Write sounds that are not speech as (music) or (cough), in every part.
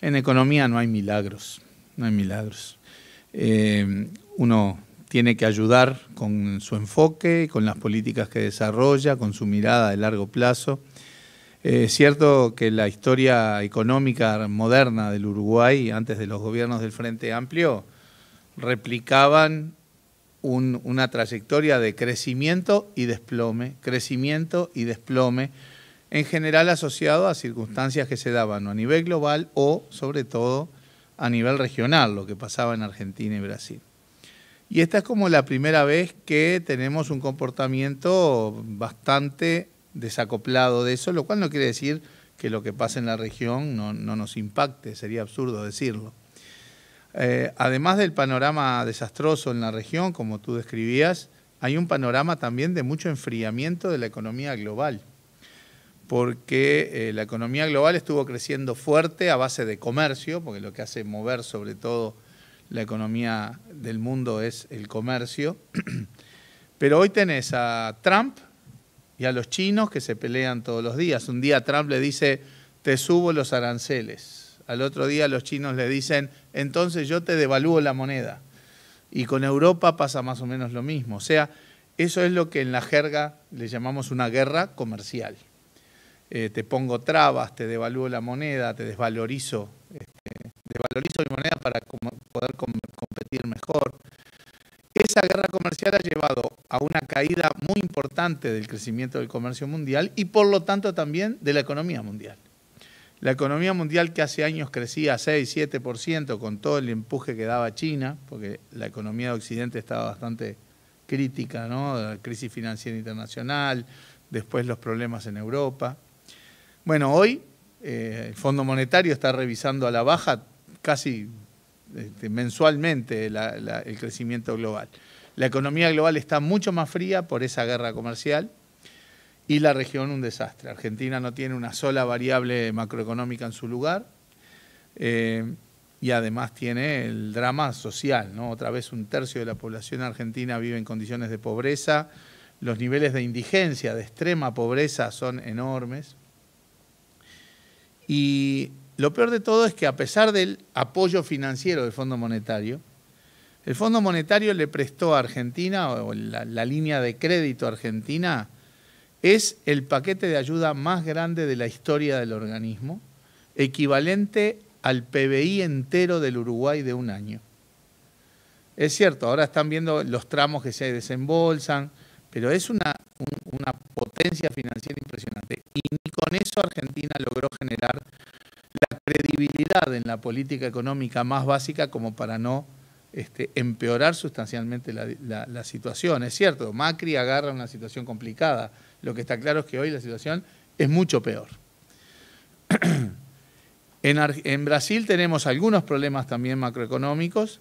En economía no hay milagros, no hay milagros. Eh, uno tiene que ayudar con su enfoque, con las políticas que desarrolla, con su mirada de largo plazo. Eh, es cierto que la historia económica moderna del Uruguay, antes de los gobiernos del Frente Amplio, replicaban una trayectoria de crecimiento y desplome, crecimiento y desplome en general asociado a circunstancias que se daban a nivel global o, sobre todo, a nivel regional, lo que pasaba en Argentina y Brasil. Y esta es como la primera vez que tenemos un comportamiento bastante desacoplado de eso, lo cual no quiere decir que lo que pasa en la región no, nos impacte, sería absurdo decirlo. Eh, además del panorama desastroso en la región, como tú describías, hay un panorama también de mucho enfriamiento de la economía global porque eh, la economía global estuvo creciendo fuerte a base de comercio, porque lo que hace mover sobre todo la economía del mundo es el comercio. (clears throat) Pero hoy tenés a Trump y a los chinos que se pelean todos los días. Un día Trump le dice, te subo los aranceles. Al otro día los chinos le dicen, entonces yo te devalúo la moneda. Y con Europa pasa más o menos lo mismo. O sea, eso es lo que en la jerga le llamamos una guerra comercial. Eh, te pongo trabas, te devalúo la moneda, te desvalorizo, este, desvalorizo mi moneda para poder competir mejor. Esa guerra comercial ha llevado a una caída muy importante del crecimiento del comercio mundial y por lo tanto también de la economía mundial. La economía mundial que hace años crecía 6-7% con todo el empuje que daba China, porque la economía de Occidente estaba bastante crítica, ¿no? La crisis financiera internacional, después los problemas en Europa. Bueno, hoy eh, el Fondo Monetario está revisando a la baja casi este, mensualmente el crecimiento global. La economía global está mucho más fría por esa guerra comercial y la región un desastre. Argentina no tiene una sola variable macroeconómica en su lugar eh, y además tiene el drama social. ¿no? Otra vez un tercio de la población argentina vive en condiciones de pobreza, los niveles de indigencia, de extrema pobreza son enormes. Y lo peor de todo es que a pesar del apoyo financiero del Fondo Monetario, el Fondo Monetario le prestó a Argentina, o la, línea de crédito a argentina, es el paquete de ayuda más grande de la historia del organismo, equivalente al PBI entero del Uruguay de un año. Es cierto, ahora están viendo los tramos que se desembolsan, pero es una, financiera impresionante. Y con eso Argentina logró generar la credibilidad en la política económica más básica como para no este, empeorar sustancialmente la, situación. Es cierto, Macri agarra una situación complicada. Lo que está claro es que hoy la situación es mucho peor. (clears throat) en Brasil tenemos algunos problemas también macroeconómicos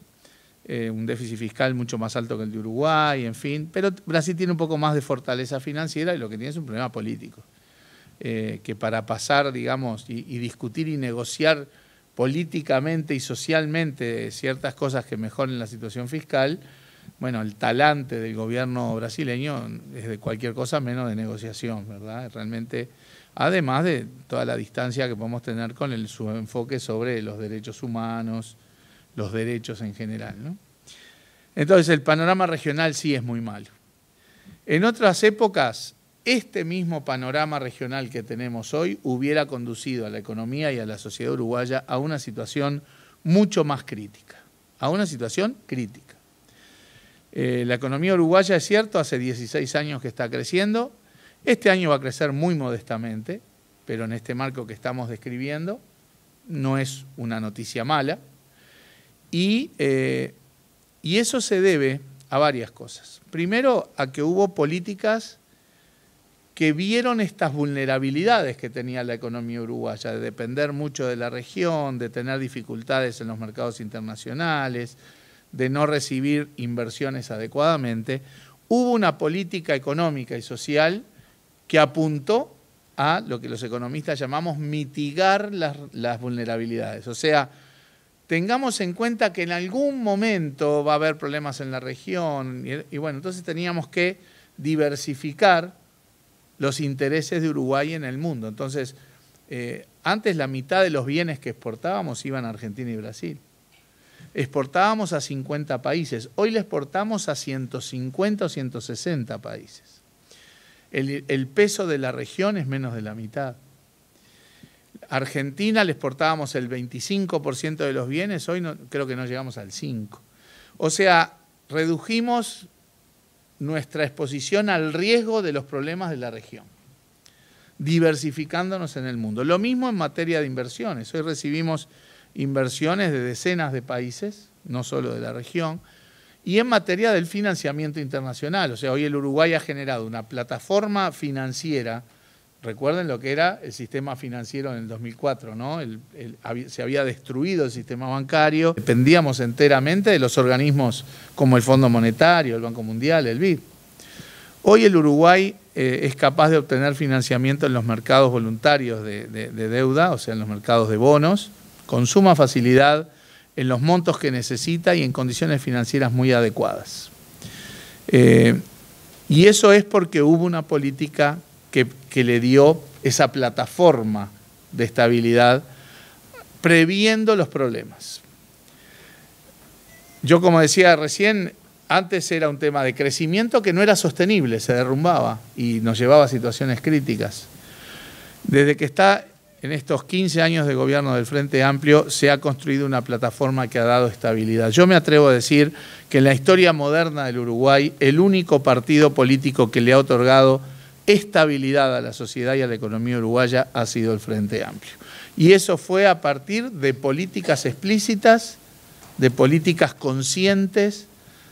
eh, un déficit fiscal mucho más alto que el de Uruguay, en fin. Pero Brasil tiene un poco más de fortaleza financiera y lo que tiene es un problema político. Eh, que para pasar, digamos, y, discutir y negociar políticamente y socialmente ciertas cosas que mejoren la situación fiscal, bueno, el talante del gobierno brasileño es de cualquier cosa menos de negociación, ¿verdad? Realmente, además de toda la distancia que podemos tener con el, su enfoque sobre los derechos humanos, los derechos en general, ¿no? Entonces el panorama regional sí es muy malo. En otras épocas, este mismo panorama regional que tenemos hoy hubiera conducido a la economía y a la sociedad uruguaya a una situación mucho más crítica, a una situación crítica. Eh, la economía uruguaya, es cierto, hace 16 años que está creciendo, este año va a crecer muy modestamente, pero en este marco que estamos describiendo no es una noticia mala, y eh, y eso se debe a varias cosas. Primero, a que hubo políticas que vieron estas vulnerabilidades que tenía la economía uruguaya, de depender mucho de la región, de tener dificultades en los mercados internacionales, de no recibir inversiones adecuadamente, hubo una política económica y social que apuntó a lo que los economistas llamamos mitigar las, las vulnerabilidades, o sea, tengamos en cuenta que en algún momento va a haber problemas en la región. Y, bueno, entonces teníamos que diversificar los intereses de Uruguay en el mundo. Entonces, eh, antes la mitad de los bienes que exportábamos iban a Argentina y Brasil. Exportábamos a 50 países, hoy le exportamos a 150 o 160 países. el peso de la región es menos de la mitad. Argentina le exportábamos el 25% de los bienes, hoy creo que no llegamos al 5%. O sea, redujimos nuestra exposición al riesgo de los problemas de la región, diversificándonos en el mundo. Lo mismo en materia de inversiones. Hoy recibimos inversiones de decenas de países, no solo de la región, y en materia del financiamiento internacional. O sea, hoy el Uruguay ha generado una plataforma financiera Recuerden lo que era el sistema financiero en el 2004, ¿no? se había destruido el sistema bancario, dependíamos enteramente de los organismos como el Fondo Monetario, el Banco Mundial, el BID. Hoy el Uruguay eh, es capaz de obtener financiamiento en los mercados voluntarios de, deuda, o sea, en los mercados de bonos, con suma facilidad, en los montos que necesita y en condiciones financieras muy adecuadas. Eh, y eso es porque hubo una política que, le dio esa plataforma de estabilidad, previendo los problemas. Yo, como decía recién, antes era un tema de crecimiento que no era sostenible, se derrumbaba y nos llevaba a situaciones críticas. Desde que está en estos 15 años de gobierno del Frente Amplio, se ha construido una plataforma que ha dado estabilidad. Yo me atrevo a decir que en la historia moderna del Uruguay, el único partido político que le ha otorgado estabilidad a la sociedad y a la economía uruguaya ha sido el Frente Amplio. Y eso fue a partir de políticas explícitas, de políticas conscientes,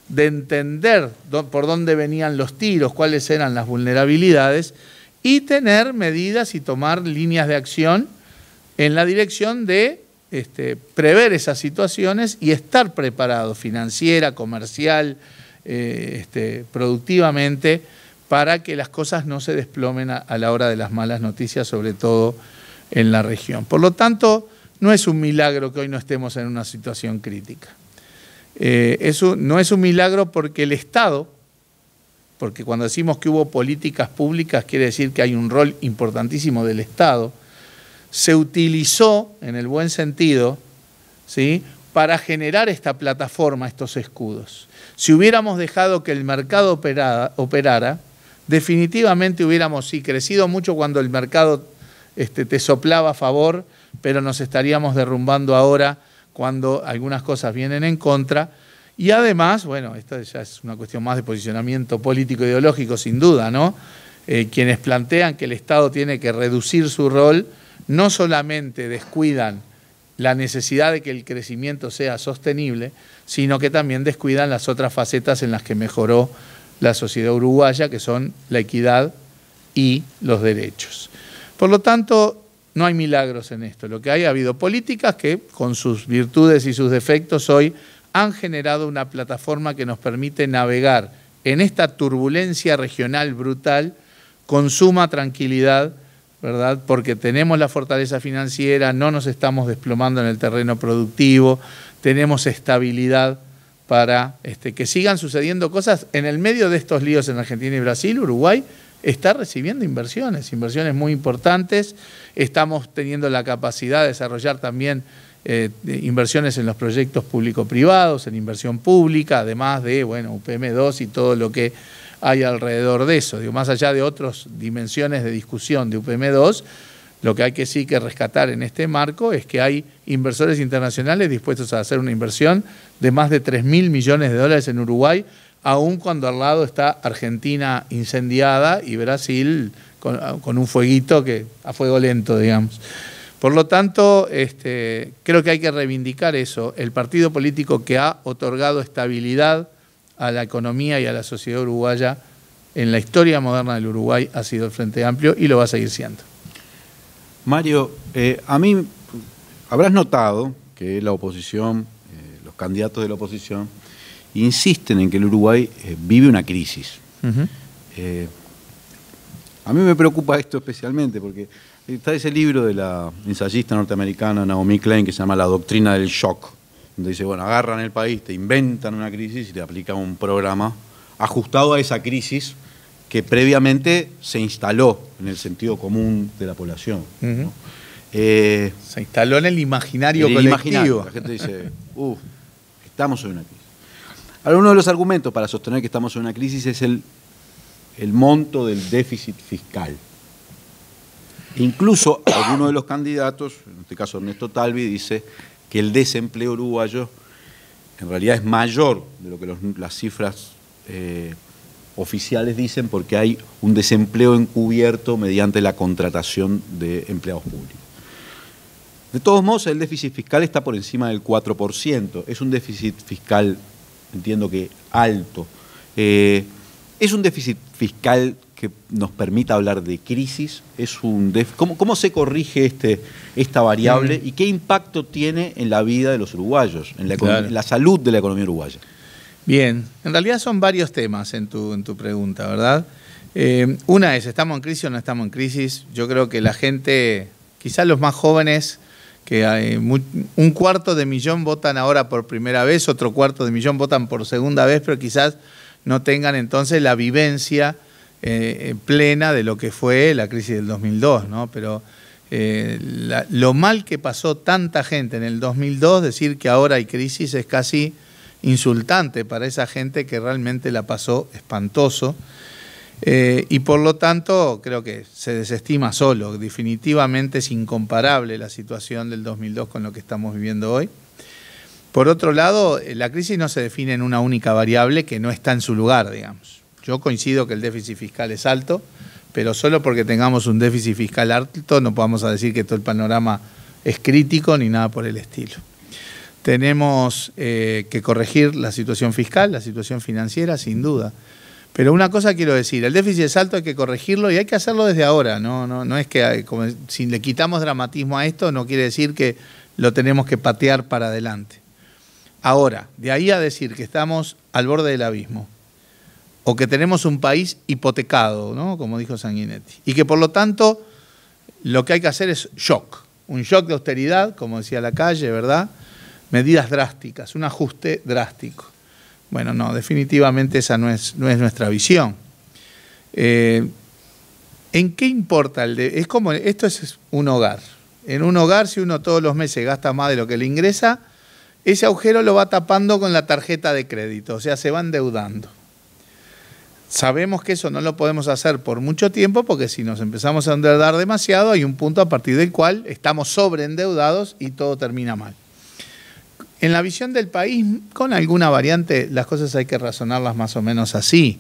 de entender por dónde venían los tiros, cuáles eran las vulnerabilidades y tener medidas y tomar líneas de acción en la dirección de este, prever esas situaciones y estar preparado financiera, comercial, eh, este, productivamente para que las cosas no se desplomen a, la hora de las malas noticias, sobre todo en la región. Por lo tanto, no es un milagro que hoy no estemos en una situación crítica. Eh, eso no es un milagro porque el Estado, porque cuando decimos que hubo políticas públicas quiere decir que hay un rol importantísimo del Estado, se utilizó en el buen sentido ¿sí? para generar esta plataforma, estos escudos. Si hubiéramos dejado que el mercado operara definitivamente hubiéramos sí crecido mucho cuando el mercado este, te soplaba a favor, pero nos estaríamos derrumbando ahora cuando algunas cosas vienen en contra. Y además, bueno, esta ya es una cuestión más de posicionamiento político e ideológico, sin duda, ¿no? Eh, quienes plantean que el Estado tiene que reducir su rol, no solamente descuidan la necesidad de que el crecimiento sea sostenible, sino que también descuidan las otras facetas en las que mejoró la sociedad uruguaya, que son la equidad y los derechos. Por lo tanto, no hay milagros en esto. Lo que hay, ha habido políticas que, con sus virtudes y sus defectos, hoy han generado una plataforma que nos permite navegar en esta turbulencia regional brutal con suma tranquilidad, ¿verdad? Porque tenemos la fortaleza financiera, no nos estamos desplomando en el terreno productivo, tenemos estabilidad para este, que sigan sucediendo cosas en el medio de estos líos en Argentina y Brasil, Uruguay está recibiendo inversiones, inversiones muy importantes, estamos teniendo la capacidad de desarrollar también eh, inversiones en los proyectos público-privados, en inversión pública, además de, bueno, UPM2 y todo lo que hay alrededor de eso, Digo, más allá de otras dimensiones de discusión de UPM2, lo que hay que sí que rescatar en este marco es que hay inversores internacionales dispuestos a hacer una inversión de más de 3.000 millones de dólares en Uruguay, aun cuando al lado está Argentina incendiada y Brasil con, un fueguito que a fuego lento, digamos. Por lo tanto, este, creo que hay que reivindicar eso, el partido político que ha otorgado estabilidad a la economía y a la sociedad uruguaya en la historia moderna del Uruguay ha sido el Frente Amplio y lo va a seguir siendo. Mario, eh, a mí habrás notado que la oposición, eh, los candidatos de la oposición, insisten en que el Uruguay eh, vive una crisis. a mí me preocupa esto especialmente porque está ese libro de la ensayista norteamericana Naomi Klein que se llama La Doctrina del Shock, donde dice, bueno, agarran el país, te inventan una crisis y te aplican un programa ajustado a esa crisis que previamente se instaló en el sentido común de la población. Eh, se instaló en el imaginario colectivo. La gente dice, uff, estamos en una crisis. Ahora, uno de los argumentos para sostener que estamos en una crisis es el, monto del déficit fiscal. Incluso alguno de los candidatos, en este caso Ernesto Talvi, dice que el desempleo uruguayo en realidad es mayor de lo que las cifras eh, oficiales dicen porque hay un desempleo encubierto mediante la contratación de empleados públicos. De todos modos, el déficit fiscal está por encima del 4%. Es un déficit fiscal, entiendo que alto. Eh, es un déficit fiscal que nos permita hablar de crisis. Es un ¿Cómo, se corrige este, esta variable mm. y qué impacto tiene en la vida de los uruguayos, en la salud de la economía uruguaya? Bien, en realidad son varios temas en tu, en tu pregunta, ¿verdad? Eh, una es, ¿estamos en crisis o no estamos en crisis? Yo creo que la gente, quizás los más jóvenes, que hay un cuarto de millón votan ahora por primera vez, otro cuarto de millón votan por segunda vez, pero quizás no tengan entonces la vivencia eh, plena de lo que fue la crisis del 2002, ¿no? Pero eh, lo mal que pasó tanta gente en el 2002, decir que ahora hay crisis es casi insultante para esa gente que realmente la pasó espantoso. Eh, y por lo tanto, creo que se desestima solo. Definitivamente es incomparable la situación del 2002 con lo que estamos viviendo hoy. Por otro lado, eh, la crisis no se define en una única variable que no está en su lugar, digamos. Yo coincido que el déficit fiscal es alto, pero solo porque tengamos un déficit fiscal alto no podemos decir que todo el panorama es crítico ni nada por el estilo. Tenemos eh, que corregir la situación fiscal, la situación financiera, sin duda. Pero una cosa quiero decir, el déficit es alto, hay que corregirlo y hay que hacerlo desde ahora. No, no, es que si le quitamos dramatismo a esto, no quiere decir que lo tenemos que patear para adelante. Ahora, de ahí a decir que estamos al borde del abismo, o que tenemos un país hipotecado, ¿no? como dijo Sanguinetti, y que por lo tanto lo que hay que hacer es shock, un shock de austeridad, como decía la calle, ¿verdad? medidas drásticas, un ajuste drástico. Bueno, no, definitivamente esa no es, no es nuestra visión. Eh, ¿En qué importa el de, Es como, esto es un hogar. En un hogar, si uno todos los meses gasta más de lo que le ingresa, ese agujero lo va tapando con la tarjeta de crédito, o sea, se va endeudando. Sabemos que eso no lo podemos hacer por mucho tiempo porque si nos empezamos a endeudar demasiado hay un punto a partir del cual estamos sobreendeudados y todo termina mal en la visión del país, con alguna variante, las cosas hay que razonarlas más o menos así.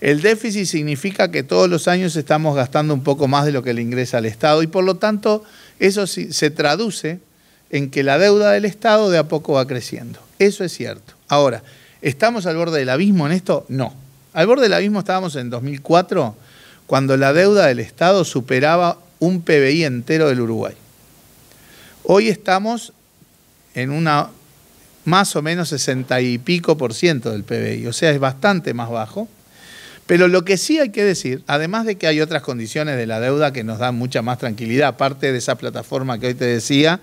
El déficit significa que todos los años estamos gastando un poco más de lo que le ingresa al Estado y por lo tanto eso se traduce en que la deuda del Estado de a poco va creciendo. Eso es cierto. Ahora, ¿estamos al borde del abismo en esto? No. Al borde del abismo estábamos en 2004 cuando la deuda del Estado superaba un PBI entero del Uruguay. Hoy estamos en una más o menos 60 y pico por ciento del PBI, o sea, es bastante más bajo. Pero lo que sí hay que decir, además de que hay otras condiciones de la deuda que nos dan mucha más tranquilidad, aparte de esa plataforma que hoy te decía,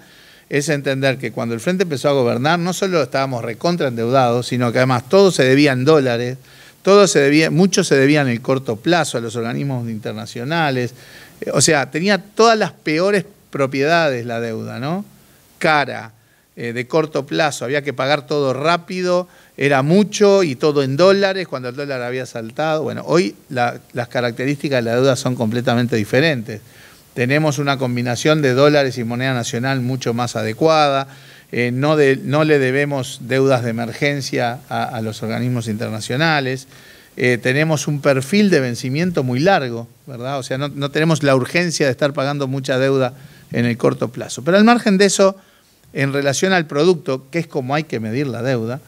es entender que cuando el Frente empezó a gobernar, no solo estábamos recontraendeudados, sino que además todos se debían dólares, todo se debía muchos se debían en el corto plazo a los organismos internacionales, eh, o sea, tenía todas las peores propiedades la deuda, ¿no? Cara, eh, de corto plazo, había que pagar todo rápido, era mucho y todo en dólares cuando el dólar había saltado. Bueno, hoy las características de la deuda son completamente diferentes. Tenemos una combinación de dólares y moneda nacional mucho más adecuada. Eh, no, no, le debemos deudas de emergencia a, los organismos internacionales. Eh, tenemos un perfil de vencimiento muy largo, ¿verdad? O sea, no tenemos la urgencia de estar pagando mucha deuda en el corto plazo. Pero al margen de eso, en relación al producto, que es como hay que medir la deuda,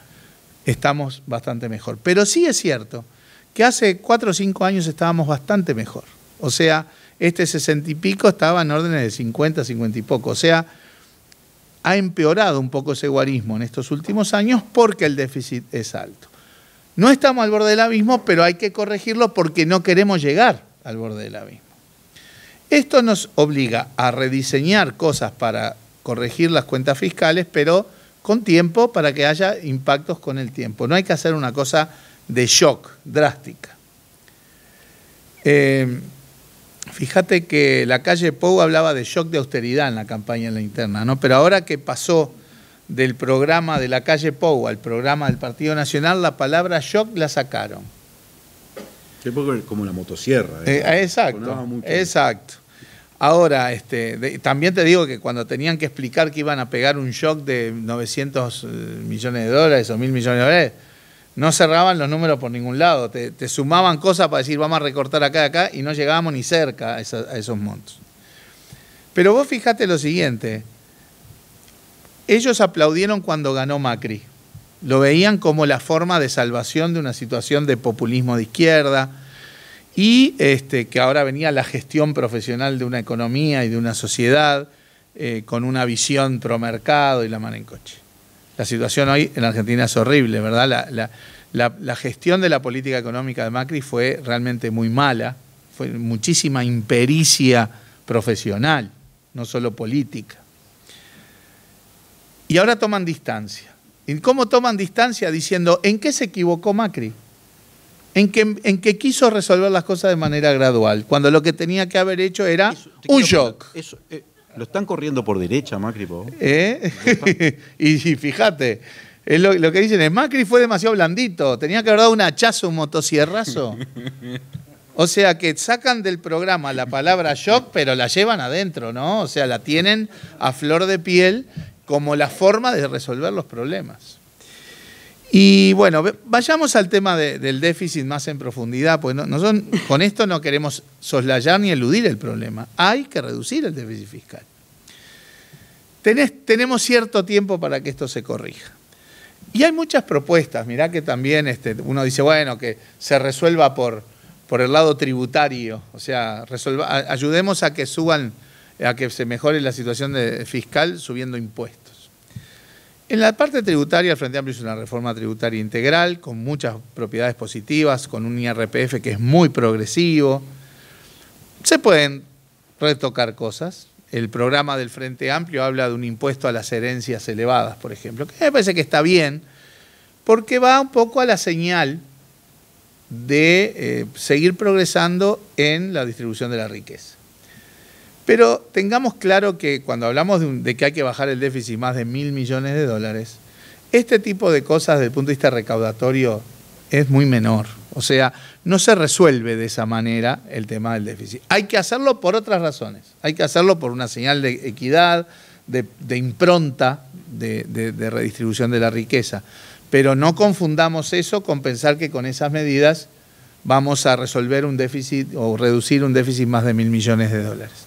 estamos bastante mejor. Pero sí es cierto que hace cuatro o cinco años estábamos bastante mejor. O sea, este 60 y pico estaba en órdenes de 50, 50 y poco. O sea, ha empeorado un poco ese guarismo en estos últimos años porque el déficit es alto. No estamos al borde del abismo, pero hay que corregirlo porque no queremos llegar al borde del abismo. Esto nos obliga a rediseñar cosas para corregir las cuentas fiscales, pero con tiempo para que haya impactos con el tiempo. No hay que hacer una cosa de shock, drástica. Eh, fíjate que la calle Pou hablaba de shock de austeridad en la campaña en la interna, ¿no? Pero ahora que pasó del programa de la calle Pou al programa del Partido Nacional, la palabra shock la sacaron. Es como la motosierra. ¿eh? Eh, exacto, exacto. Ahora, este, también te digo que cuando tenían que explicar que iban a pegar un shock de 900 eh, millones de dólares o mil millones de dólares, no cerraban los números por ningún lado. Te, sumaban cosas para decir, vamos a recortar acá, y acá, y no llegábamos ni cerca a, esos montos. Pero vos fijate lo siguiente, ellos aplaudieron cuando ganó Macri. Lo veían como la forma de salvación de una situación de populismo de izquierda, y este, que ahora venía la gestión profesional de una economía y de una sociedad eh, con una visión promercado mercado y la mano en coche. La situación hoy en Argentina es horrible, ¿verdad? La, la gestión de la política económica de Macri fue realmente muy mala, fue muchísima impericia profesional, no solo política. Y ahora toman distancia. ¿Y cómo toman distancia? Diciendo, ¿en qué se equivocó Macri? en que, en que quiso resolver las cosas de manera gradual, cuando lo que tenía que haber hecho era un shock. Eh, lo están corriendo por derecha, Macri, ¿Eh? (laughs) y, fíjate, lo, que dicen es, Macri fue demasiado blandito, tenía que haber dado un hachazo, un motosierrazo. O sea que sacan del programa la palabra shock, pero la llevan adentro, ¿no? O sea, la tienen a flor de piel como la forma de resolver los problemas. Y bueno, vayamos al tema del déficit más en profundidad, pues nosotros con esto no queremos soslayar ni eludir el problema. Hay que reducir el déficit fiscal. tenemos cierto tiempo para que esto se corrija. Y hay muchas propuestas, mirá que también este, uno dice, bueno, que se resuelva por, el lado tributario, o sea, ayudemos a que suban, a que se mejore la situación fiscal subiendo impuestos. En la parte tributaria, el Frente Amplio hizo una reforma tributaria integral con muchas propiedades positivas, con un IRPF que es muy progresivo. Se pueden retocar cosas. El programa del Frente Amplio habla de un impuesto a las herencias elevadas, por ejemplo, que me parece que está bien, porque va un poco a la señal de eh, seguir progresando en la distribución de la riqueza. Pero tengamos claro que cuando hablamos de, que hay que bajar el déficit más de mil millones de dólares, este tipo de cosas desde el punto de vista recaudatorio es muy menor. O sea, no se resuelve de esa manera el tema del déficit. Hay que hacerlo por otras razones. Hay que hacerlo por una señal de equidad, de, impronta, de, redistribución de la riqueza. Pero no confundamos eso con pensar que con esas medidas vamos a resolver un déficit o reducir un déficit más de mil millones de dólares.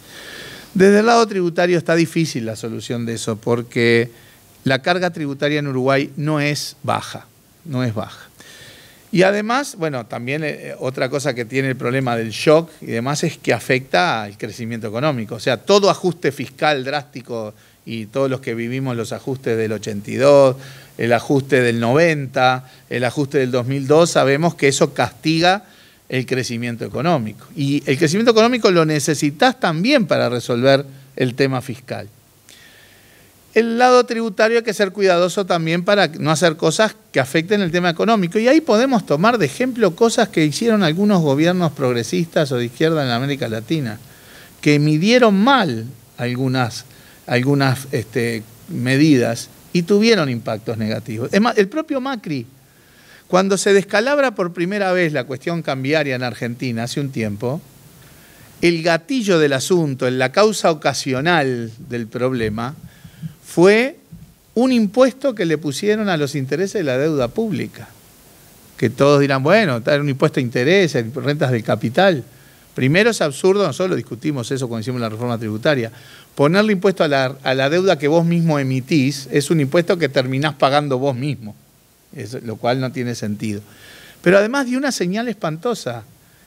Desde el lado tributario está difícil la solución de eso porque la carga tributaria en Uruguay no es baja, no es baja. Y además, bueno, también eh, eh, otra cosa que tiene el problema del shock y demás es que afecta al crecimiento económico. O sea, todo ajuste fiscal drástico y todos los que vivimos los ajustes del 82, el ajuste del 90, el ajuste del 2002, sabemos que eso castiga el crecimiento económico. Y el crecimiento económico lo necesitas también para resolver el tema fiscal. El lado tributario hay que ser cuidadoso también para no hacer cosas que afecten el tema económico. Y ahí podemos tomar de ejemplo cosas que hicieron algunos gobiernos progresistas o de izquierda en América Latina, que midieron mal algunas, algunas este, medidas y tuvieron impactos negativos. Es más, el propio Macri cuando se descalabra por primera vez la cuestión cambiaria en Argentina hace un tiempo, el gatillo del asunto, la causa ocasional del problema, fue un impuesto que le pusieron a los intereses de la deuda pública. Que todos dirán, bueno, era un impuesto a intereses, rentas del capital. Primero es absurdo, nosotros lo discutimos eso cuando hicimos la reforma tributaria. Ponerle impuesto a la, a la deuda que vos mismo emitís es un impuesto que terminás pagando vos mismo lo cual no tiene sentido. Pero además dio una señal espantosa.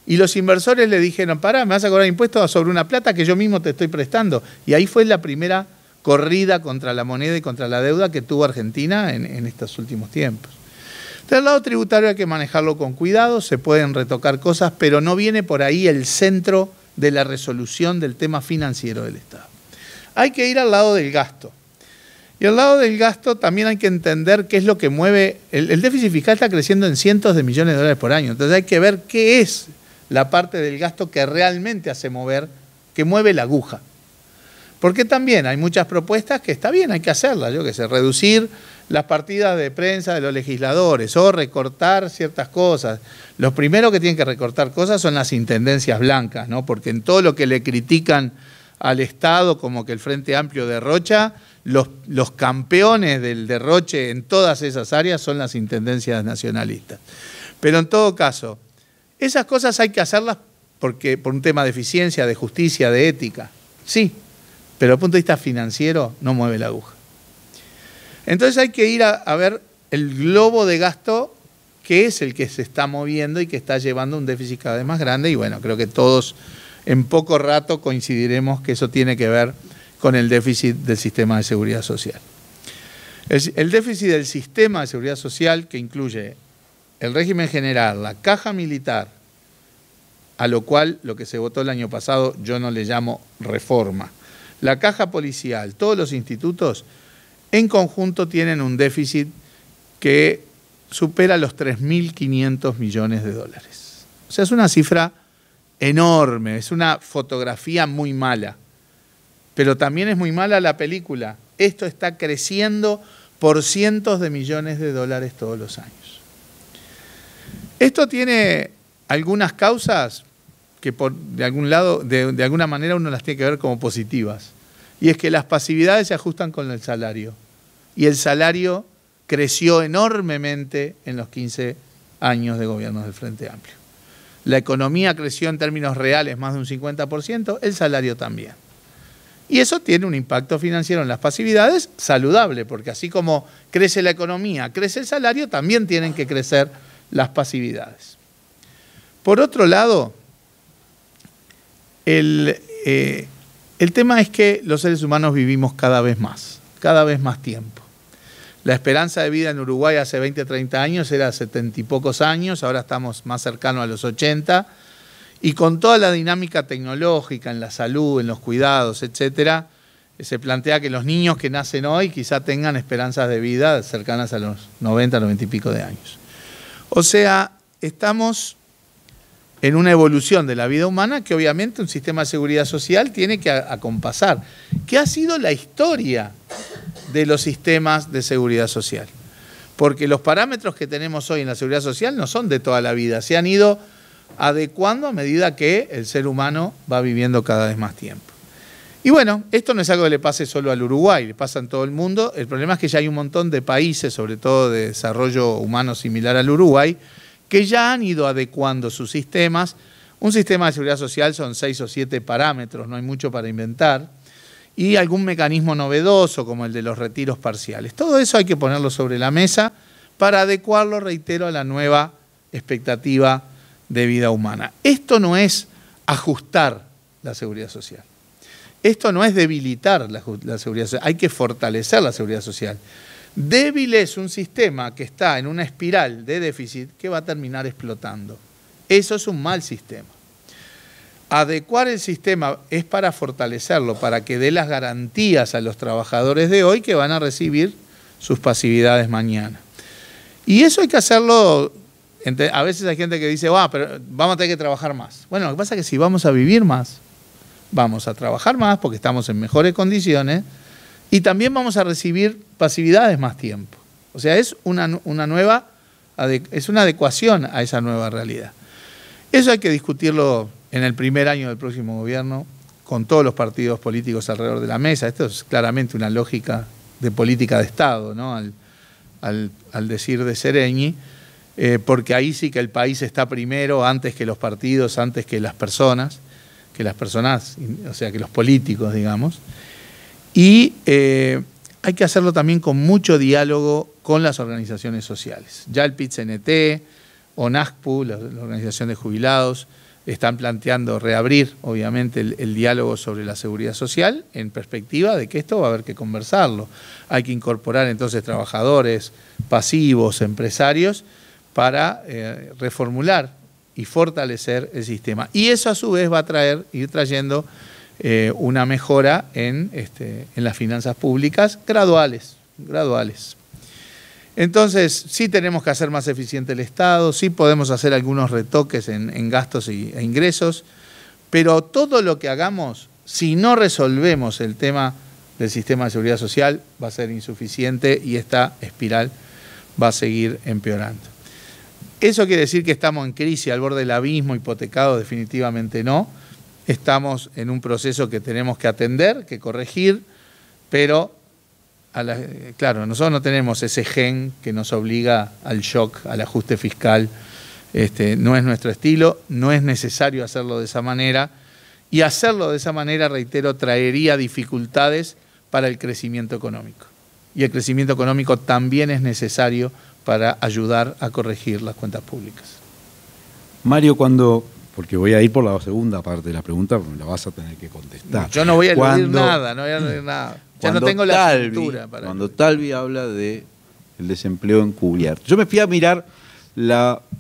Y los inversores le dijeron, pará, me vas a cobrar impuestos sobre una plata que yo mismo te estoy prestando. Y ahí fue la primera corrida contra la moneda y contra la deuda que tuvo Argentina en, estos últimos tiempos. Del lado tributario hay que manejarlo con cuidado, se pueden retocar cosas, pero no viene por ahí el centro de la resolución del tema financiero del Estado. Hay que ir al lado del gasto. Y al lado del gasto también hay que entender qué es lo que mueve. El, déficit fiscal está creciendo en cientos de millones de dólares por año. Entonces hay que ver qué es la parte del gasto que realmente hace mover, que mueve la aguja. Porque también hay muchas propuestas que está bien, hay que hacerlas, yo qué sé, reducir las partidas de prensa de los legisladores o recortar ciertas cosas. Los primeros que tienen que recortar cosas son las intendencias blancas, ¿no? Porque en todo lo que le critican al Estado como que el Frente Amplio derrocha, los, campeones del derroche en todas esas áreas son las intendencias nacionalistas. Pero en todo caso, esas cosas hay que hacerlas porque, por un tema de eficiencia, de justicia, de ética. Sí, pero desde el punto de vista financiero no mueve la aguja. Entonces hay que ir a, ver el globo de gasto que es el que se está moviendo y que está llevando un déficit cada vez más grande y bueno, creo que todos en poco rato coincidiremos que eso tiene que ver con el déficit del sistema de seguridad social. El déficit del sistema de seguridad social, que incluye el régimen general, la caja militar, a lo cual lo que se votó el año pasado yo no le llamo reforma, la caja policial, todos los institutos, en conjunto tienen un déficit que supera los 3.500 millones de dólares. O sea, es una cifra enorme, es una fotografía muy mala. Pero también es muy mala la película. Esto está creciendo por cientos de millones de dólares todos los años. Esto tiene algunas causas que por, de algún lado, de, de, alguna manera uno las tiene que ver como positivas. Y es que las pasividades se ajustan con el salario. Y el salario creció enormemente en los 15 años de gobierno del Frente Amplio. La economía creció en términos reales más de un 50%, el salario también. Y eso tiene un impacto financiero en las pasividades saludable, porque así como crece la economía, crece el salario, también tienen que crecer las pasividades. Por otro lado, el, eh, tema es que los seres humanos vivimos cada vez más, cada vez más tiempo. La esperanza de vida en Uruguay hace 20, 30 años era 70 y pocos años, ahora estamos más cercanos a los 80. Y con toda la dinámica tecnológica en la salud, en los cuidados, etcétera, se plantea que los niños que nacen hoy quizá tengan esperanzas de vida cercanas a los 90, 90 y pico de años. O sea, estamos en una evolución de la vida humana que obviamente un sistema de seguridad social tiene que acompasar, ¿Qué ha sido la historia de los sistemas de seguridad social. Porque los parámetros que tenemos hoy en la seguridad social no son de toda la vida, se han ido adecuando a medida que el ser humano va viviendo cada vez más tiempo. Y bueno, esto no es algo que le pase solo al Uruguay, le pasa en todo el mundo. El problema es que ya hay un montón de países, sobre todo de desarrollo humano similar al Uruguay, que ya han ido adecuando sus sistemas. Un sistema de seguridad social son seis o siete parámetros, no hay mucho para inventar y algún mecanismo novedoso como el de los retiros parciales. Todo eso hay que ponerlo sobre la mesa para adecuarlo, reitero, a la nueva expectativa de vida humana. Esto no es ajustar la seguridad social. Esto no es debilitar la, seguridad social. Hay que fortalecer la seguridad social. Débil es un sistema que está en una espiral de déficit que va a terminar explotando. Eso es un mal sistema. Adecuar el sistema es para fortalecerlo, para que dé las garantías a los trabajadores de hoy que van a recibir sus pasividades mañana. Y eso hay que hacerlo. A veces hay gente que dice, va, ah, pero vamos a tener que trabajar más. Bueno, lo que pasa es que si vamos a vivir más, vamos a trabajar más porque estamos en mejores condiciones y también vamos a recibir pasividades más tiempo. O sea, es una, una nueva, es una adecuación a esa nueva realidad. Eso hay que discutirlo en el primer año del próximo gobierno con todos los partidos políticos alrededor de la mesa. Esto es claramente una lógica de política de Estado, al, decir de Sereñi, eh, porque ahí sí que el país está primero, antes que los partidos, antes que las personas, que las personas, o sea, que los políticos, digamos. Y eh, hay que hacerlo también con mucho diálogo con las organizaciones sociales. Ya el pit ONASPU, la Organización de Jubilados, están planteando reabrir, obviamente, el, diálogo sobre la seguridad social en perspectiva de que esto va a haber que conversarlo. Hay que incorporar entonces trabajadores, pasivos, empresarios, para eh, reformular y fortalecer el sistema. Y eso a su vez va a traer, ir trayendo eh, una mejora en, este, en las finanzas públicas graduales, graduales. Entonces, sí tenemos que hacer más eficiente el Estado, sí podemos hacer algunos retoques en, gastos y, e ingresos, pero todo lo que hagamos, si no resolvemos el tema del sistema de seguridad social, va a ser insuficiente y esta espiral va a seguir empeorando. ¿Eso quiere decir que estamos en crisis, al borde del abismo, hipotecado? Definitivamente no. Estamos en un proceso que tenemos que atender, que corregir, pero claro, nosotros no tenemos ese gen que nos obliga al shock, al ajuste fiscal. Este, no es nuestro estilo, no es necesario hacerlo de esa manera. Y hacerlo de esa manera, reitero, traería dificultades para el crecimiento económico. Y el crecimiento económico también es necesario para ayudar a corregir las cuentas públicas. Mario, cuando porque voy a ir por la segunda parte de la pregunta, me la vas a tener que contestar. Yo no voy a decir nada, no voy a decir nada. Cuando tengo la Talvi, Cuando habla de el desempleo encubierto. Yo me fui a mirar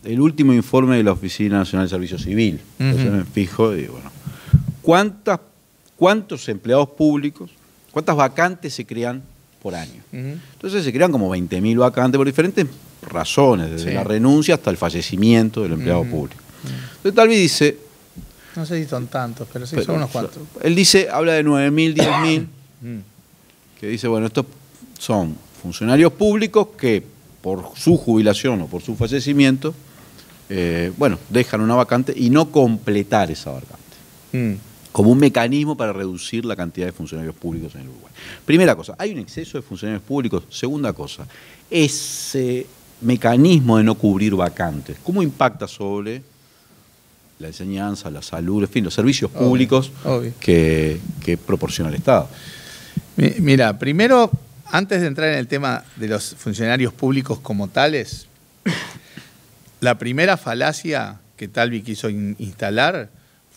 el último informe de la Oficina Nacional de Servicio Civil. Yo me fijo y digo, bueno, ¿cuántos empleados públicos, cuántas vacantes se crean por año? Entonces se crean como 20.000 vacantes por diferentes razones, desde la renuncia hasta el fallecimiento del empleado público. Entonces Talvi dice... No sé si son tantos, pero sí, son unos cuantos. Él dice, habla de 9.000, 10.000 que dice, bueno, estos son funcionarios públicos que por su jubilación o por su fallecimiento, eh, bueno, dejan una vacante y no completar esa vacante. Mm. Como un mecanismo para reducir la cantidad de funcionarios públicos en el Uruguay. Primera cosa, hay un exceso de funcionarios públicos. Segunda cosa, ese mecanismo de no cubrir vacantes, ¿cómo impacta sobre la enseñanza, la salud, en fin, los servicios públicos que proporciona el Estado? Mira, primero, antes de entrar en el tema de los funcionarios públicos como tales, la primera falacia que Talvi quiso instalar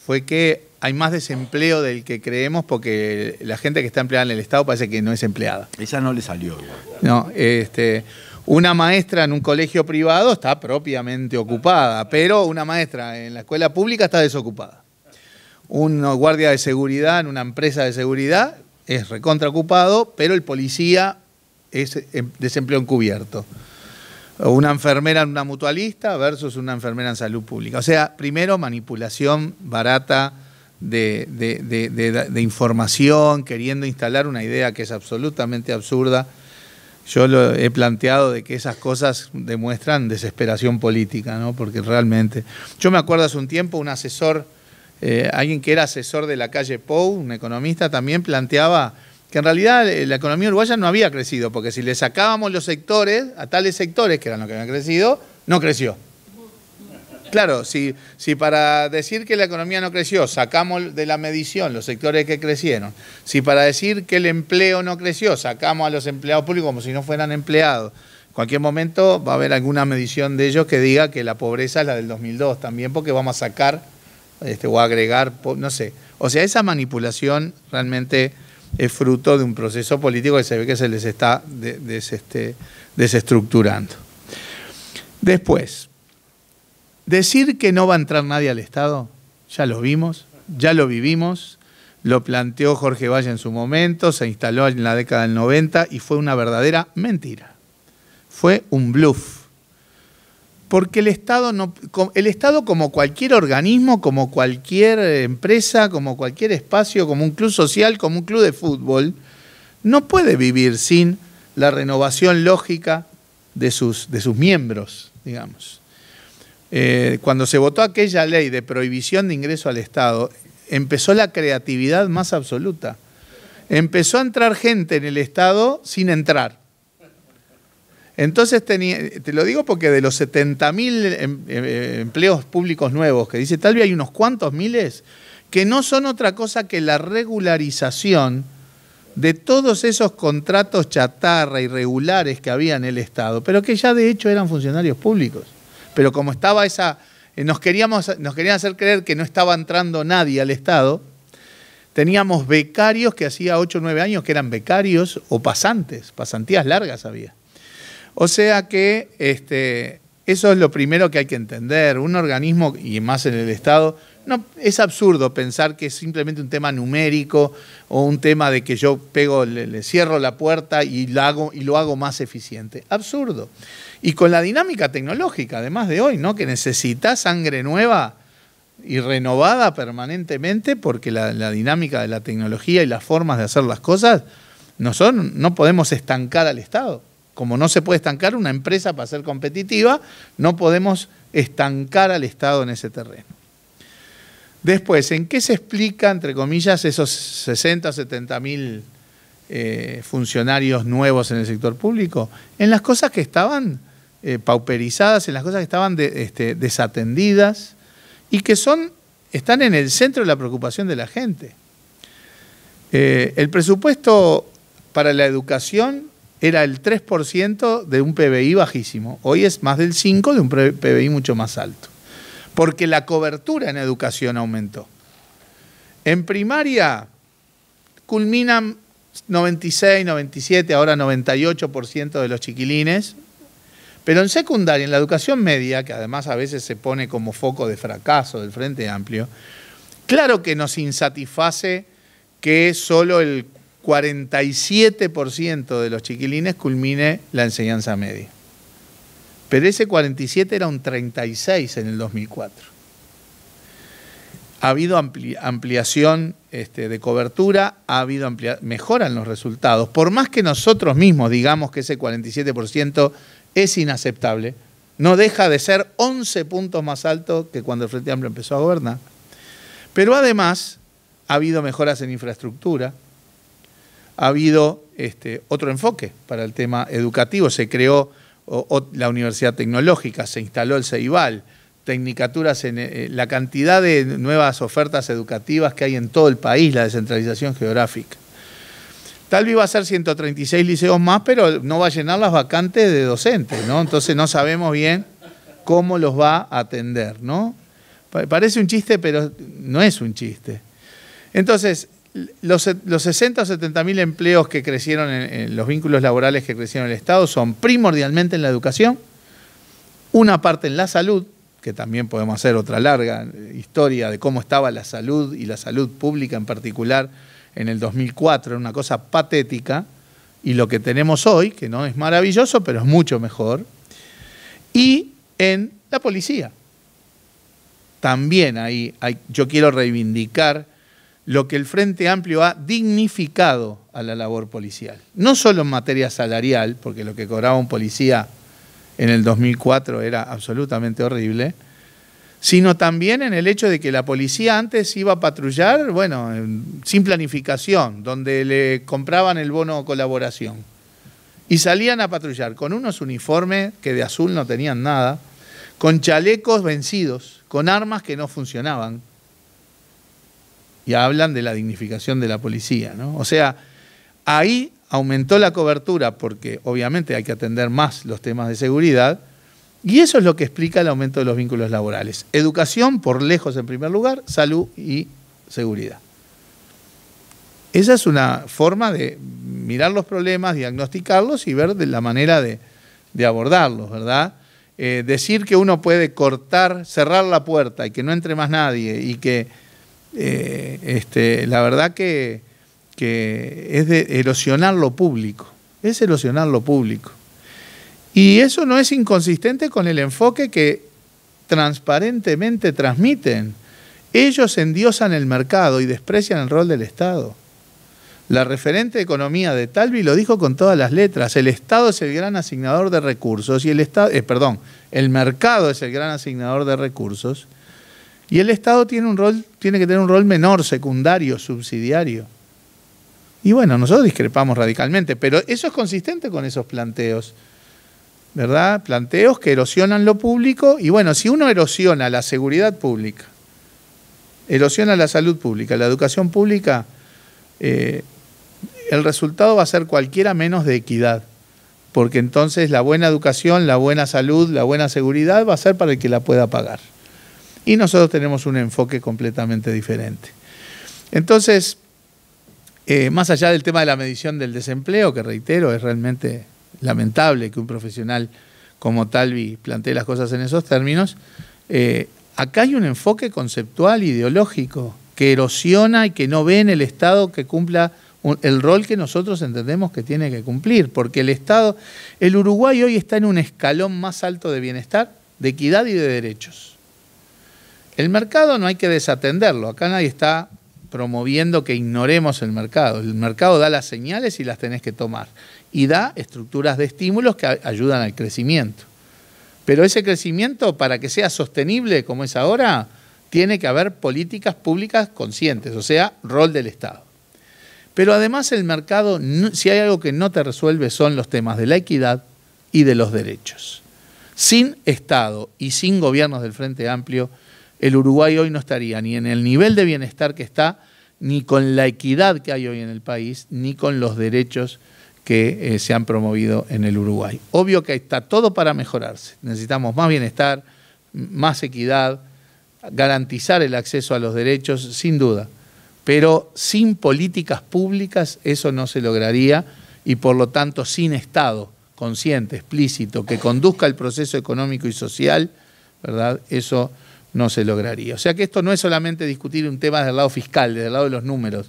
fue que hay más desempleo del que creemos porque la gente que está empleada en el Estado parece que no es empleada. Esa no le salió. No, este, una maestra en un colegio privado está propiamente ocupada, pero una maestra en la escuela pública está desocupada. Un guardia de seguridad en una empresa de seguridad es recontraocupado, pero el policía es eh, desempleo encubierto. Una enfermera en una mutualista versus una enfermera en salud pública. O sea, primero manipulación barata de, información, queriendo instalar una idea que es absolutamente absurda. Yo lo he planteado de que esas cosas demuestran desesperación política, ¿no? Porque realmente. Yo me acuerdo hace un tiempo un asesor eh, alguien que era asesor de la calle Pou, un economista, también planteaba que en realidad eh, la economía uruguaya no había crecido, porque si le sacábamos los sectores, a tales sectores que eran los que habían crecido, no creció. Claro, si, si para decir que la economía no creció sacamos de la medición los sectores que crecieron, si para decir que el empleo no creció sacamos a los empleados públicos como si no fueran empleados, en cualquier momento va a haber alguna medición de ellos que diga que la pobreza es la del 2002 también, porque vamos a sacar este, o agregar, no sé. O sea, esa manipulación realmente es fruto de un proceso político que se ve que se les está este, desestructurando. Después, decir que no va a entrar nadie al Estado, ya lo vimos, ya lo vivimos, lo planteó Jorge Valle en su momento, se instaló en la década del 90 y fue una verdadera mentira. Fue un bluff porque el Estado, no, el Estado, como cualquier organismo, como cualquier empresa, como cualquier espacio, como un club social, como un club de fútbol, no puede vivir sin la renovación lógica de sus, de sus miembros, digamos. Eh, cuando se votó aquella ley de prohibición de ingreso al Estado, empezó la creatividad más absoluta. Empezó a entrar gente en el Estado sin entrar entonces, te lo digo porque de los 70.000 em, em, empleos públicos nuevos que dice vez hay unos cuantos miles que no son otra cosa que la regularización de todos esos contratos chatarra irregulares que había en el Estado, pero que ya de hecho eran funcionarios públicos. Pero como estaba esa... Eh, nos, queríamos, nos querían hacer creer que no estaba entrando nadie al Estado, teníamos becarios que hacía 8 o 9 años que eran becarios o pasantes, pasantías largas había. O sea que este, eso es lo primero que hay que entender. Un organismo, y más en el Estado, no, es absurdo pensar que es simplemente un tema numérico o un tema de que yo pego, le, cierro la puerta y lo, hago, más eficiente. Absurdo. Y con la dinámica tecnológica, además de hoy, ¿no? Que necesita sangre nueva y renovada permanentemente porque la, dinámica de la tecnología y las formas de hacer las cosas no son, no podemos estancar al Estado como no se puede estancar una empresa para ser competitiva, no podemos estancar al Estado en ese terreno. Después, ¿en qué se explica, entre comillas, esos 60 o 70 mil eh, funcionarios nuevos en el sector público? En las cosas que estaban eh, pauperizadas, en las cosas que estaban este, desatendidas y que son, están en el centro de la preocupación de la gente. Eh, el presupuesto para la educación era el 3% de un PBI bajísimo. Hoy es más del 5% de un PBI mucho más alto. Porque la cobertura en educación aumentó. En primaria culminan 96, 97, ahora 98% de los chiquilines. Pero en secundaria, en la educación media, que además a veces se pone como foco de fracaso del Frente Amplio, claro que nos insatisface que solo el 47% de los chiquilines culmine la enseñanza media. Pero ese 47 era un 36 en el 2004. Ha habido ampliación este, de cobertura, ha habido mejoran los resultados. Por más que nosotros mismos digamos que ese 47% es inaceptable, no deja de ser 11 puntos más alto que cuando el Frente Amplio empezó a gobernar. Pero además ha habido mejoras en infraestructura, ha habido este, otro enfoque para el tema educativo. Se creó la Universidad Tecnológica, se instaló el CEIBAL, tecnicaturas eh, la cantidad de nuevas ofertas educativas que hay en todo el país, la descentralización geográfica. Tal vez va a ser 136 liceos más, pero no va a llenar las vacantes de docentes, ¿no? Entonces no sabemos bien cómo los va a atender, ¿no? Parece un chiste, pero no es un chiste. Entonces, los, 60 o 70 mil empleos que crecieron, en, los vínculos laborales que crecieron en el Estado son primordialmente en la educación, una parte en la salud, que también podemos hacer otra larga historia de cómo estaba la salud y la salud pública en particular en el 2004, una cosa patética, y lo que tenemos hoy, que no es maravilloso, pero es mucho mejor, y en la policía. También ahí yo quiero reivindicar lo que el Frente Amplio ha dignificado a la labor policial. No solo en materia salarial, porque lo que cobraba un policía en el 2004 era absolutamente horrible, sino también en el hecho de que la policía antes iba a patrullar, bueno, sin planificación, donde le compraban el bono colaboración. Y salían a patrullar con unos uniformes que de azul no tenían nada, con chalecos vencidos, con armas que no funcionaban, y hablan de la dignificación de la policía. ¿no? O sea, ahí aumentó la cobertura porque obviamente hay que atender más los temas de seguridad y eso es lo que explica el aumento de los vínculos laborales. Educación, por lejos en primer lugar, salud y seguridad. Esa es una forma de mirar los problemas, diagnosticarlos y ver de la manera de, abordarlos, ¿verdad? Eh, decir que uno puede cortar, cerrar la puerta y que no entre más nadie y que eh, este, la verdad que, es de erosionar lo público, es erosionar lo público. Y eso no es inconsistente con el enfoque que transparentemente transmiten. Ellos endiosan el mercado y desprecian el rol del Estado. La referente de economía de Talvi lo dijo con todas las letras. El Estado es el gran asignador de recursos y el Estado, eh, perdón, el mercado es el gran asignador de recursos y el Estado tiene un rol, tiene que tener un rol menor, secundario, subsidiario. Y bueno, nosotros discrepamos radicalmente, pero eso es consistente con esos planteos. ¿Verdad? Planteos que erosionan lo público y bueno, si uno erosiona la seguridad pública, erosiona la salud pública, la educación pública, eh, el resultado va a ser cualquiera menos de equidad, porque entonces la buena educación, la buena salud, la buena seguridad va a ser para el que la pueda pagar. Y nosotros tenemos un enfoque completamente diferente. Entonces, eh, más allá del tema de la medición del desempleo, que reitero, es realmente lamentable que un profesional como Talvi plantee las cosas en esos términos, eh, acá hay un enfoque conceptual, ideológico, que erosiona y que no ve en el Estado que cumpla el rol que nosotros entendemos que tiene que cumplir, porque el Estado, el Uruguay hoy está en un escalón más alto de bienestar, de equidad y de derechos. El mercado no hay que desatenderlo. Acá nadie está promoviendo que ignoremos el mercado. El mercado da las señales y las tenés que tomar. Y da estructuras de estímulos que ayudan al crecimiento. Pero ese crecimiento, para que sea sostenible como es ahora, tiene que haber políticas públicas conscientes, o sea, rol del Estado. Pero además el mercado, si hay algo que no te resuelve, son los temas de la equidad y de los derechos. Sin Estado y sin gobiernos del Frente Amplio, el Uruguay hoy no estaría ni en el nivel de bienestar que está, ni con la equidad que hay hoy en el país, ni con los derechos que eh, se han promovido en el Uruguay. Obvio que está todo para mejorarse. Necesitamos más bienestar, más equidad, garantizar el acceso a los derechos, sin duda. Pero sin políticas públicas eso no se lograría y por lo tanto sin Estado consciente, explícito, que conduzca el proceso económico y social, ¿verdad? Eso no se lograría. O sea que esto no es solamente discutir un tema del lado fiscal, del lado de los números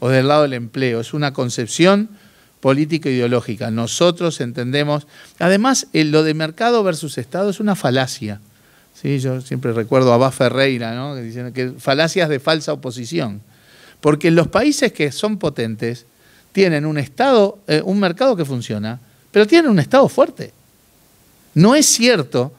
o del lado del empleo, es una concepción política e ideológica. Nosotros entendemos, además lo de mercado versus Estado es una falacia. Sí, yo siempre recuerdo a Abba Ferreira, ¿no? que dicen que falacias de falsa oposición. Porque los países que son potentes tienen un Estado, eh, un mercado que funciona, pero tienen un Estado fuerte. No es cierto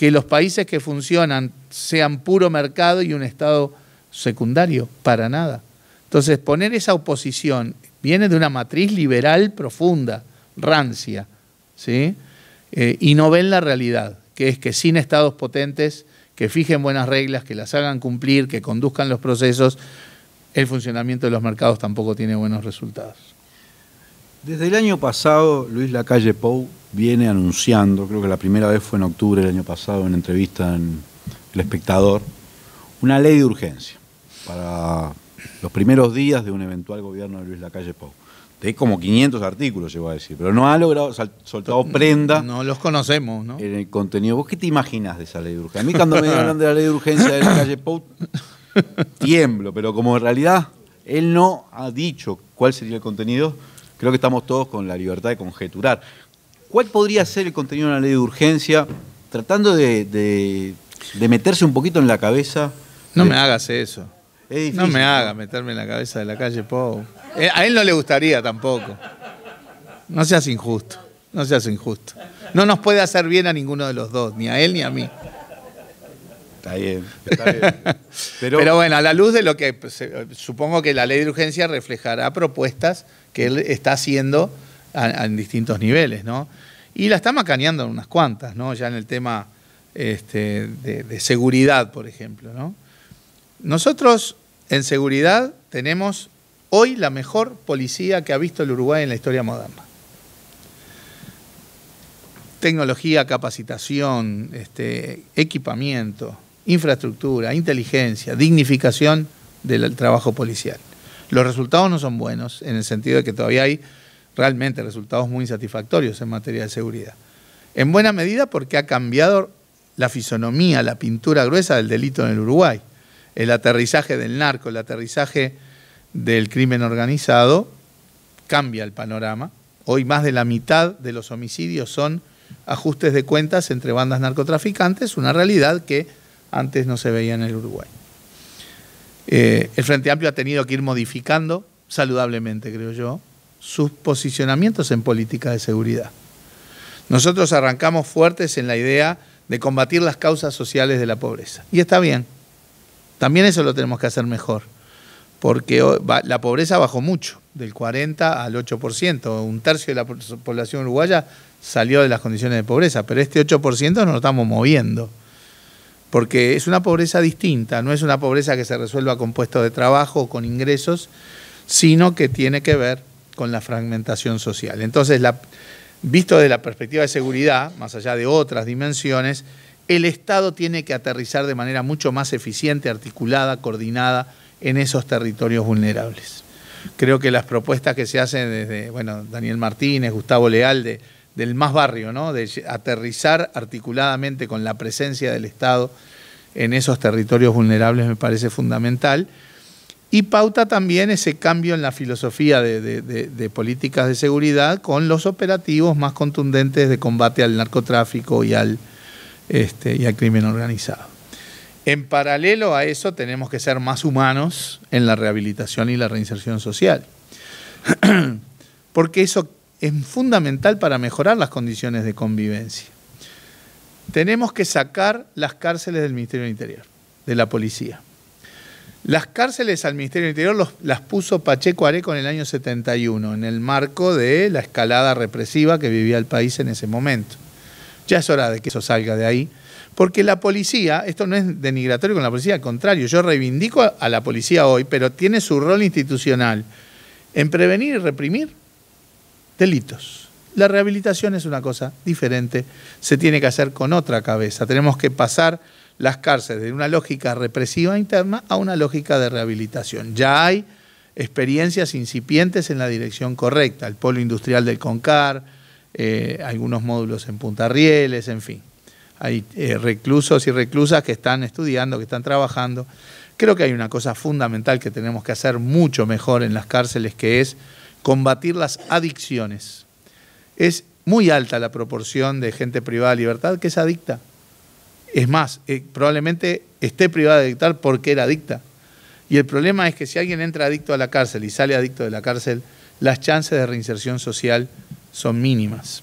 que los países que funcionan sean puro mercado y un Estado secundario, para nada. Entonces, poner esa oposición viene de una matriz liberal profunda, rancia, ¿sí? Eh, y no ven la realidad, que es que sin Estados potentes, que fijen buenas reglas, que las hagan cumplir, que conduzcan los procesos, el funcionamiento de los mercados tampoco tiene buenos resultados. Desde el año pasado, Luis Lacalle Pou viene anunciando, creo que la primera vez fue en octubre del año pasado, en entrevista en El Espectador, una ley de urgencia para los primeros días de un eventual gobierno de Luis Lacalle Pau. De como 500 artículos, llegó a decir, pero no ha logrado, soltado prenda. No, los conocemos, En el contenido. ¿Vos qué te imaginas de esa ley de urgencia? A mí cuando me hablan de la ley de urgencia de Lacalle Pau, (laughs) tiemblo, pero como en realidad él no ha dicho cuál sería el contenido, creo que estamos todos con la libertad de conjeturar. ¿Cuál podría ser el contenido de una ley de urgencia? Tratando de, meterse un poquito en la cabeza. No me hagas eso. no me hagas meterme en la cabeza de la calle Pau. Eh, a él no le gustaría tampoco. No seas injusto. No seas injusto. No nos puede hacer bien a ninguno de los dos, ni a él ni a mí. Está bien, (laughs) Pero, bueno, a la luz de lo que supongo que la ley de urgencia reflejará propuestas que él está haciendo en distintos niveles, ¿no? Y la está macaneando en unas cuantas, ¿no? Ya en el tema este, de, seguridad, por ejemplo, ¿no? Nosotros en seguridad tenemos hoy la mejor policía que ha visto el Uruguay en la historia moderna. Tecnología, capacitación, este, equipamiento, infraestructura, inteligencia, dignificación del trabajo policial. Los resultados no son buenos en el sentido de que todavía hay realmente resultados muy insatisfactorios en materia de seguridad. En buena medida porque ha cambiado la fisonomía, la pintura gruesa del delito en el Uruguay. El aterrizaje del narco, el aterrizaje del crimen organizado cambia el panorama. Hoy más de la mitad de los homicidios son ajustes de cuentas entre bandas narcotraficantes, una realidad que antes no se veía en el Uruguay. Eh, el Frente Amplio ha tenido que ir modificando saludablemente, creo yo, sus posicionamientos en política de seguridad. Nosotros arrancamos fuertes en la idea de combatir las causas sociales de la pobreza. Y está bien, también eso lo tenemos que hacer mejor, porque la pobreza bajó mucho, del 40 al 8%, un tercio de la población uruguaya salió de las condiciones de pobreza, pero este 8% nos lo estamos moviendo, porque es una pobreza distinta, no es una pobreza que se resuelva con puestos de trabajo o con ingresos, sino que tiene que ver con la fragmentación social. Entonces, visto desde la perspectiva de seguridad, más allá de otras dimensiones, el Estado tiene que aterrizar de manera mucho más eficiente, articulada, coordinada en esos territorios vulnerables. Creo que las propuestas que se hacen desde, bueno, Daniel Martínez, Gustavo Leal, de, del más barrio, ¿no? De aterrizar articuladamente con la presencia del Estado en esos territorios vulnerables me parece fundamental. Y pauta también ese cambio en la filosofía de, políticas de seguridad con los operativos más contundentes de combate al narcotráfico y al, este, y al crimen organizado. En paralelo a eso tenemos que ser más humanos en la rehabilitación y la reinserción social, (clears throat) porque eso es fundamental para mejorar las condiciones de convivencia. Tenemos que sacar las cárceles del Ministerio del Interior, de la policía las cárceles al Ministerio del Interior los, las puso Pacheco Areco en el año 71, en el marco de la escalada represiva que vivía el país en ese momento. Ya es hora de que eso salga de ahí, porque la policía, esto no es denigratorio con la policía, al contrario, yo reivindico a la policía hoy, pero tiene su rol institucional en prevenir y reprimir delitos. La rehabilitación es una cosa diferente, se tiene que hacer con otra cabeza, tenemos que pasar las cárceles de una lógica represiva interna a una lógica de rehabilitación. Ya hay experiencias incipientes en la dirección correcta, el polo industrial del CONCAR, eh, algunos módulos en Punta Rieles, en fin. Hay eh, reclusos y reclusas que están estudiando, que están trabajando. Creo que hay una cosa fundamental que tenemos que hacer mucho mejor en las cárceles, que es combatir las adicciones. Es muy alta la proporción de gente privada de libertad que es adicta. Es más, eh, probablemente esté privada de dictar porque era adicta. Y el problema es que si alguien entra adicto a la cárcel y sale adicto de la cárcel, las chances de reinserción social son mínimas.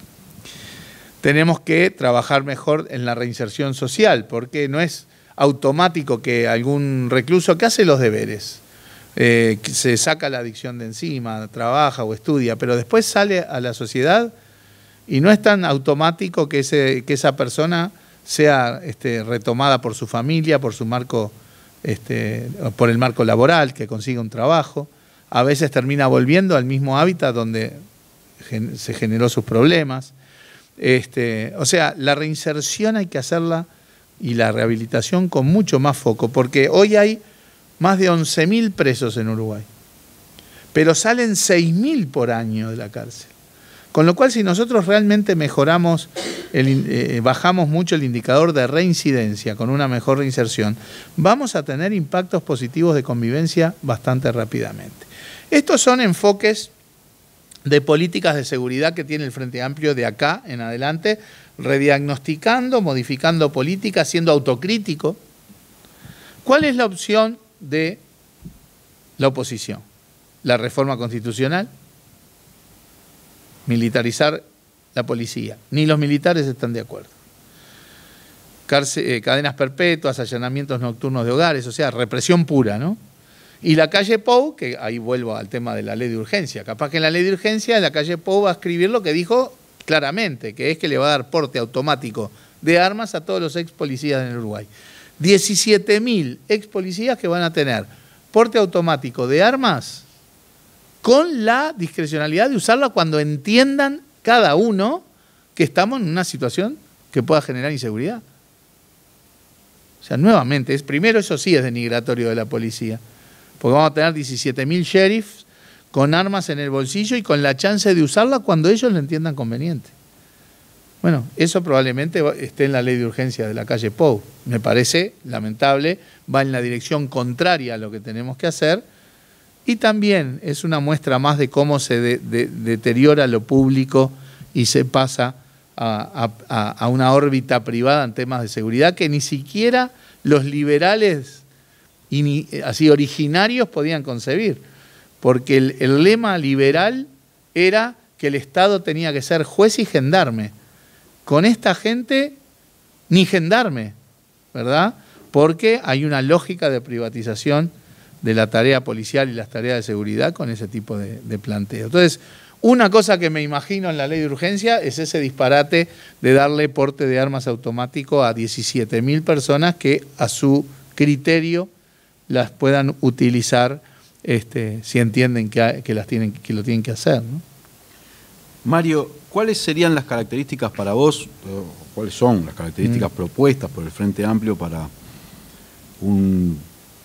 Tenemos que trabajar mejor en la reinserción social, porque no es automático que algún recluso que hace los deberes, eh, se saca la adicción de encima, trabaja o estudia, pero después sale a la sociedad y no es tan automático que esa persona sea este, retomada por su familia, por su marco, este, por el marco laboral, que consiga un trabajo. A veces termina volviendo al mismo hábitat donde se generó sus problemas. Este, o sea, la reinserción hay que hacerla y la rehabilitación con mucho más foco, porque hoy hay más de 11.000 presos en Uruguay, pero salen 6.000 por año de la cárcel. Con lo cual, si nosotros realmente mejoramos, eh, eh, bajamos mucho el indicador de reincidencia con una mejor reinserción, vamos a tener impactos positivos de convivencia bastante rápidamente. Estos son enfoques de políticas de seguridad que tiene el Frente Amplio de acá en adelante, rediagnosticando, modificando políticas, siendo autocrítico. ¿Cuál es la opción de la oposición? ¿La reforma constitucional? militarizar la policía. Ni los militares están de acuerdo. Eh, cadenas perpetuas, allanamientos nocturnos de hogares, o sea, represión pura, ¿no? Y la calle Pou, que ahí vuelvo al tema de la ley de urgencia, capaz que en la ley de urgencia la calle Pou va a escribir lo que dijo claramente, que es que le va a dar porte automático de armas a todos los ex policías en Uruguay. 17.000 ex policías que van a tener porte automático de armas con la discrecionalidad de usarla cuando entiendan cada uno que estamos en una situación que pueda generar inseguridad. O sea, nuevamente, es, primero eso sí es denigratorio de la policía, porque vamos a tener 17.000 sheriffs con armas en el bolsillo y con la chance de usarla cuando ellos lo entiendan conveniente. Bueno, eso probablemente esté en la ley de urgencia de la calle POU. Me parece lamentable, va en la dirección contraria a lo que tenemos que hacer y también es una muestra más de cómo se deteriora lo público y se pasa a, una órbita privada en temas de seguridad que ni siquiera los liberales así originarios podían concebir, porque el lema liberal era que el Estado tenía que ser juez y gendarme. Con esta gente ni gendarme, ¿verdad? Porque hay una lógica de privatización de la tarea policial y las tareas de seguridad con ese tipo de, planteo. Entonces, una cosa que me imagino en la ley de urgencia es ese disparate de darle porte de armas automático a 17.000 personas que a su criterio las puedan utilizar este, si entienden que, las tienen, que lo tienen que hacer. Mario, ¿cuáles serían las características para vos, cuáles son las características mm. propuestas por el Frente Amplio para un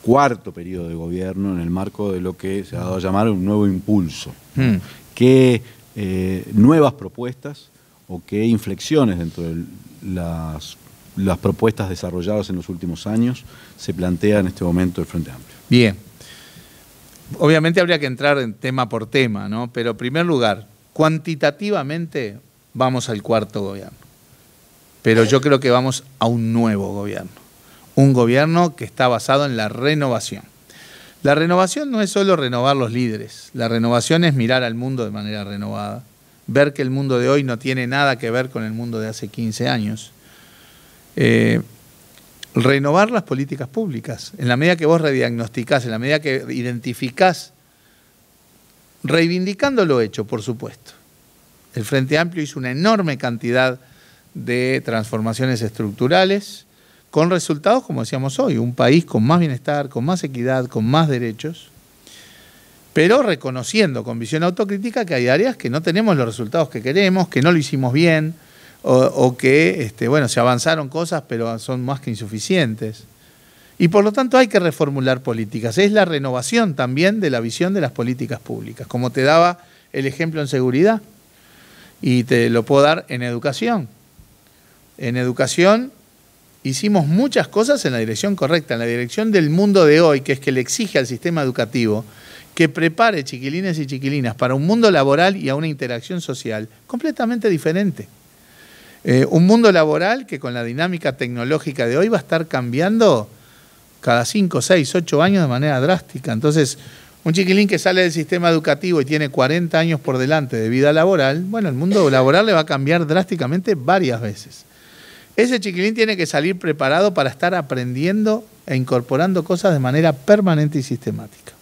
cuarto periodo de gobierno en el marco de lo que se ha dado a llamar un nuevo impulso. Hmm. ¿Qué eh, nuevas propuestas o qué inflexiones dentro de las, las propuestas desarrolladas en los últimos años se plantea en este momento el Frente Amplio? Bien. Obviamente habría que entrar en tema por tema, ¿no? Pero en primer lugar, cuantitativamente vamos al cuarto gobierno. Pero yo creo que vamos a un nuevo gobierno un gobierno que está basado en la renovación. La renovación no es solo renovar los líderes, la renovación es mirar al mundo de manera renovada, ver que el mundo de hoy no tiene nada que ver con el mundo de hace 15 años. Eh, renovar las políticas públicas, en la medida que vos rediagnosticás, en la medida que identificás, reivindicando lo hecho, por supuesto. El Frente Amplio hizo una enorme cantidad de transformaciones estructurales, con resultados como decíamos hoy, un país con más bienestar, con más equidad, con más derechos, pero reconociendo con visión autocrítica que hay áreas que no tenemos los resultados que queremos, que no lo hicimos bien, o, que, este, bueno, se avanzaron cosas, pero son más que insuficientes. Y por lo tanto hay que reformular políticas. Es la renovación también de la visión de las políticas públicas, como te daba el ejemplo en seguridad y te lo puedo dar en educación. En educación hicimos muchas cosas en la dirección correcta, en la dirección del mundo de hoy, que es que le exige al sistema educativo que prepare chiquilines y chiquilinas para un mundo laboral y a una interacción social completamente diferente. Eh, un mundo laboral que con la dinámica tecnológica de hoy va a estar cambiando cada 5, 6, 8 años de manera drástica. Entonces, un chiquilín que sale del sistema educativo y tiene 40 años por delante de vida laboral, bueno, el mundo laboral le va a cambiar drásticamente varias veces. Ese chiquilín tiene que salir preparado para estar aprendiendo e incorporando cosas de manera permanente y sistemática.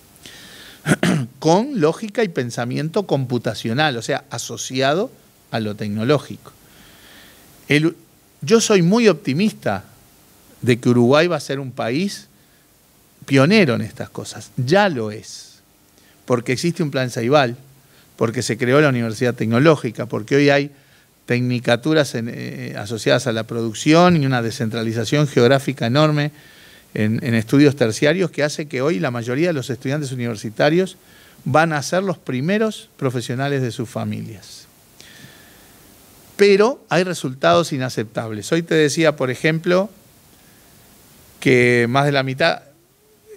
(clears throat) con lógica y pensamiento computacional, o sea, asociado a lo tecnológico. yo soy muy optimista de que Uruguay va a ser un país pionero en estas cosas. Ya lo es, porque existe un plan Saibal, porque se creó la Universidad Tecnológica, porque hoy hay tecnicaturas eh, asociadas a la producción y una descentralización geográfica enorme en, estudios terciarios que hace que hoy la mayoría de los estudiantes universitarios van a ser los primeros profesionales de sus familias. Pero hay resultados inaceptables. Hoy te decía, por ejemplo, que más de la mitad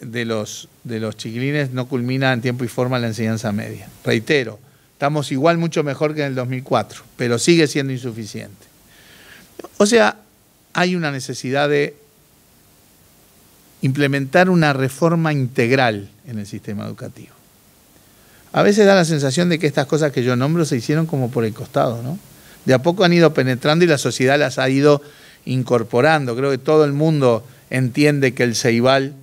de los, de los chiquilines no culmina en tiempo y forma la enseñanza media. Reitero, Estamos igual mucho mejor que en el 2004, pero sigue siendo insuficiente. O sea, hay una necesidad de implementar una reforma integral en el sistema educativo. A veces da la sensación de que estas cosas que yo nombro se hicieron como por el costado, ¿no? De a poco han ido penetrando y la sociedad las ha ido incorporando. Creo que todo el mundo entiende que el ceibal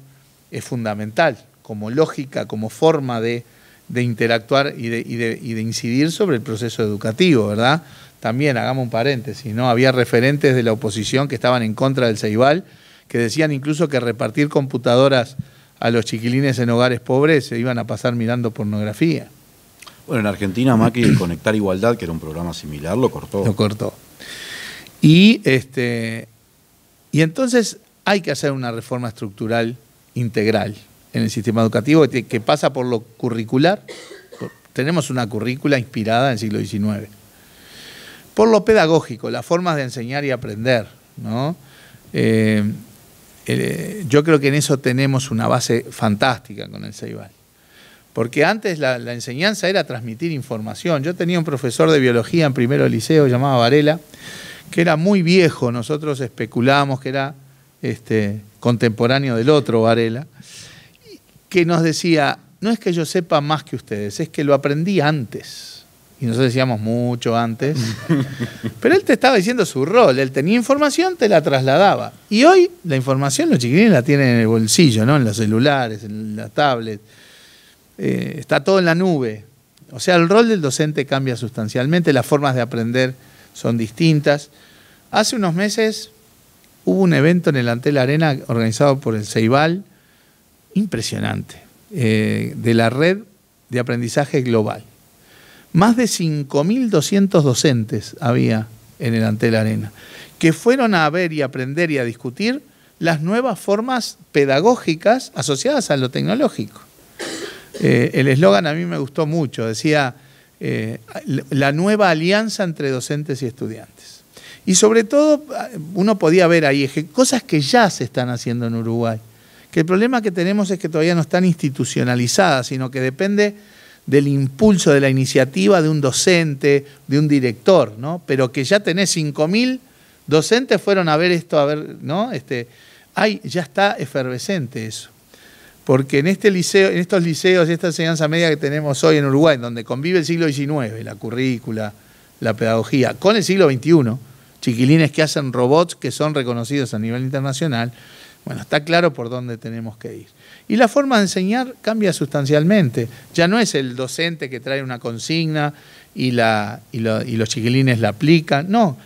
es fundamental como lógica, como forma de de interactuar y de, de, incidir sobre el proceso educativo, ¿verdad? También, hagamos un paréntesis, ¿no? Había referentes de la oposición que estaban en contra del Ceibal, que decían incluso que repartir computadoras a los chiquilines en hogares pobres se iban a pasar mirando pornografía. Bueno, en Argentina Macri Conectar Igualdad, que era un programa similar, lo cortó. Lo cortó. Y, este, y entonces hay que hacer una reforma estructural integral en el sistema educativo este, que, pasa por lo curricular. Tenemos una currícula inspirada en el siglo XIX. Por lo pedagógico, las formas de enseñar y aprender. ¿no? Eh, eh, yo creo que en eso tenemos una base fantástica con el Ceibal. Porque antes la, enseñanza era transmitir información. Yo tenía un profesor de biología en primero de liceo llamado Varela, que era muy viejo, nosotros especulábamos que era este, contemporáneo del otro Varela que nos decía, no es que yo sepa más que ustedes, es que lo aprendí antes. Y nosotros decíamos mucho antes. (laughs) Pero él te estaba diciendo su rol, él tenía información, te la trasladaba. Y hoy la información los chiquilines la tienen en el bolsillo, ¿no? En los celulares, en la tablet. Eh, está todo en la nube. O sea, el rol del docente cambia sustancialmente, las formas de aprender son distintas. Hace unos meses hubo un evento en el Antel Arena organizado por el Ceibal, impresionante eh, de la red de aprendizaje global. Más de 5.200 docentes había en el Antel Arena, que fueron a ver y aprender y a discutir las nuevas formas pedagógicas asociadas a lo tecnológico. Eh, el eslogan a mí me gustó mucho, decía eh, la nueva alianza entre docentes y estudiantes. Y sobre todo uno podía ver ahí cosas que ya se están haciendo en Uruguay que el problema que tenemos es que todavía no están institucionalizadas, sino que depende del impulso, de la iniciativa de un docente, de un director, ¿no? Pero que ya tenés 5.000 docentes fueron a ver esto, a ver, ¿no? Este, ya está efervescente eso. Porque en, este liceo, en estos liceos, y esta enseñanza media que tenemos hoy en Uruguay, donde convive el siglo XIX, la currícula, la pedagogía, con el siglo XXI, chiquilines que hacen robots que son reconocidos a nivel internacional, bueno, está claro por dónde tenemos que ir. Y la forma de enseñar cambia sustancialmente. Ya no es el docente que trae una consigna y, y, los chiquilines la aplican. No.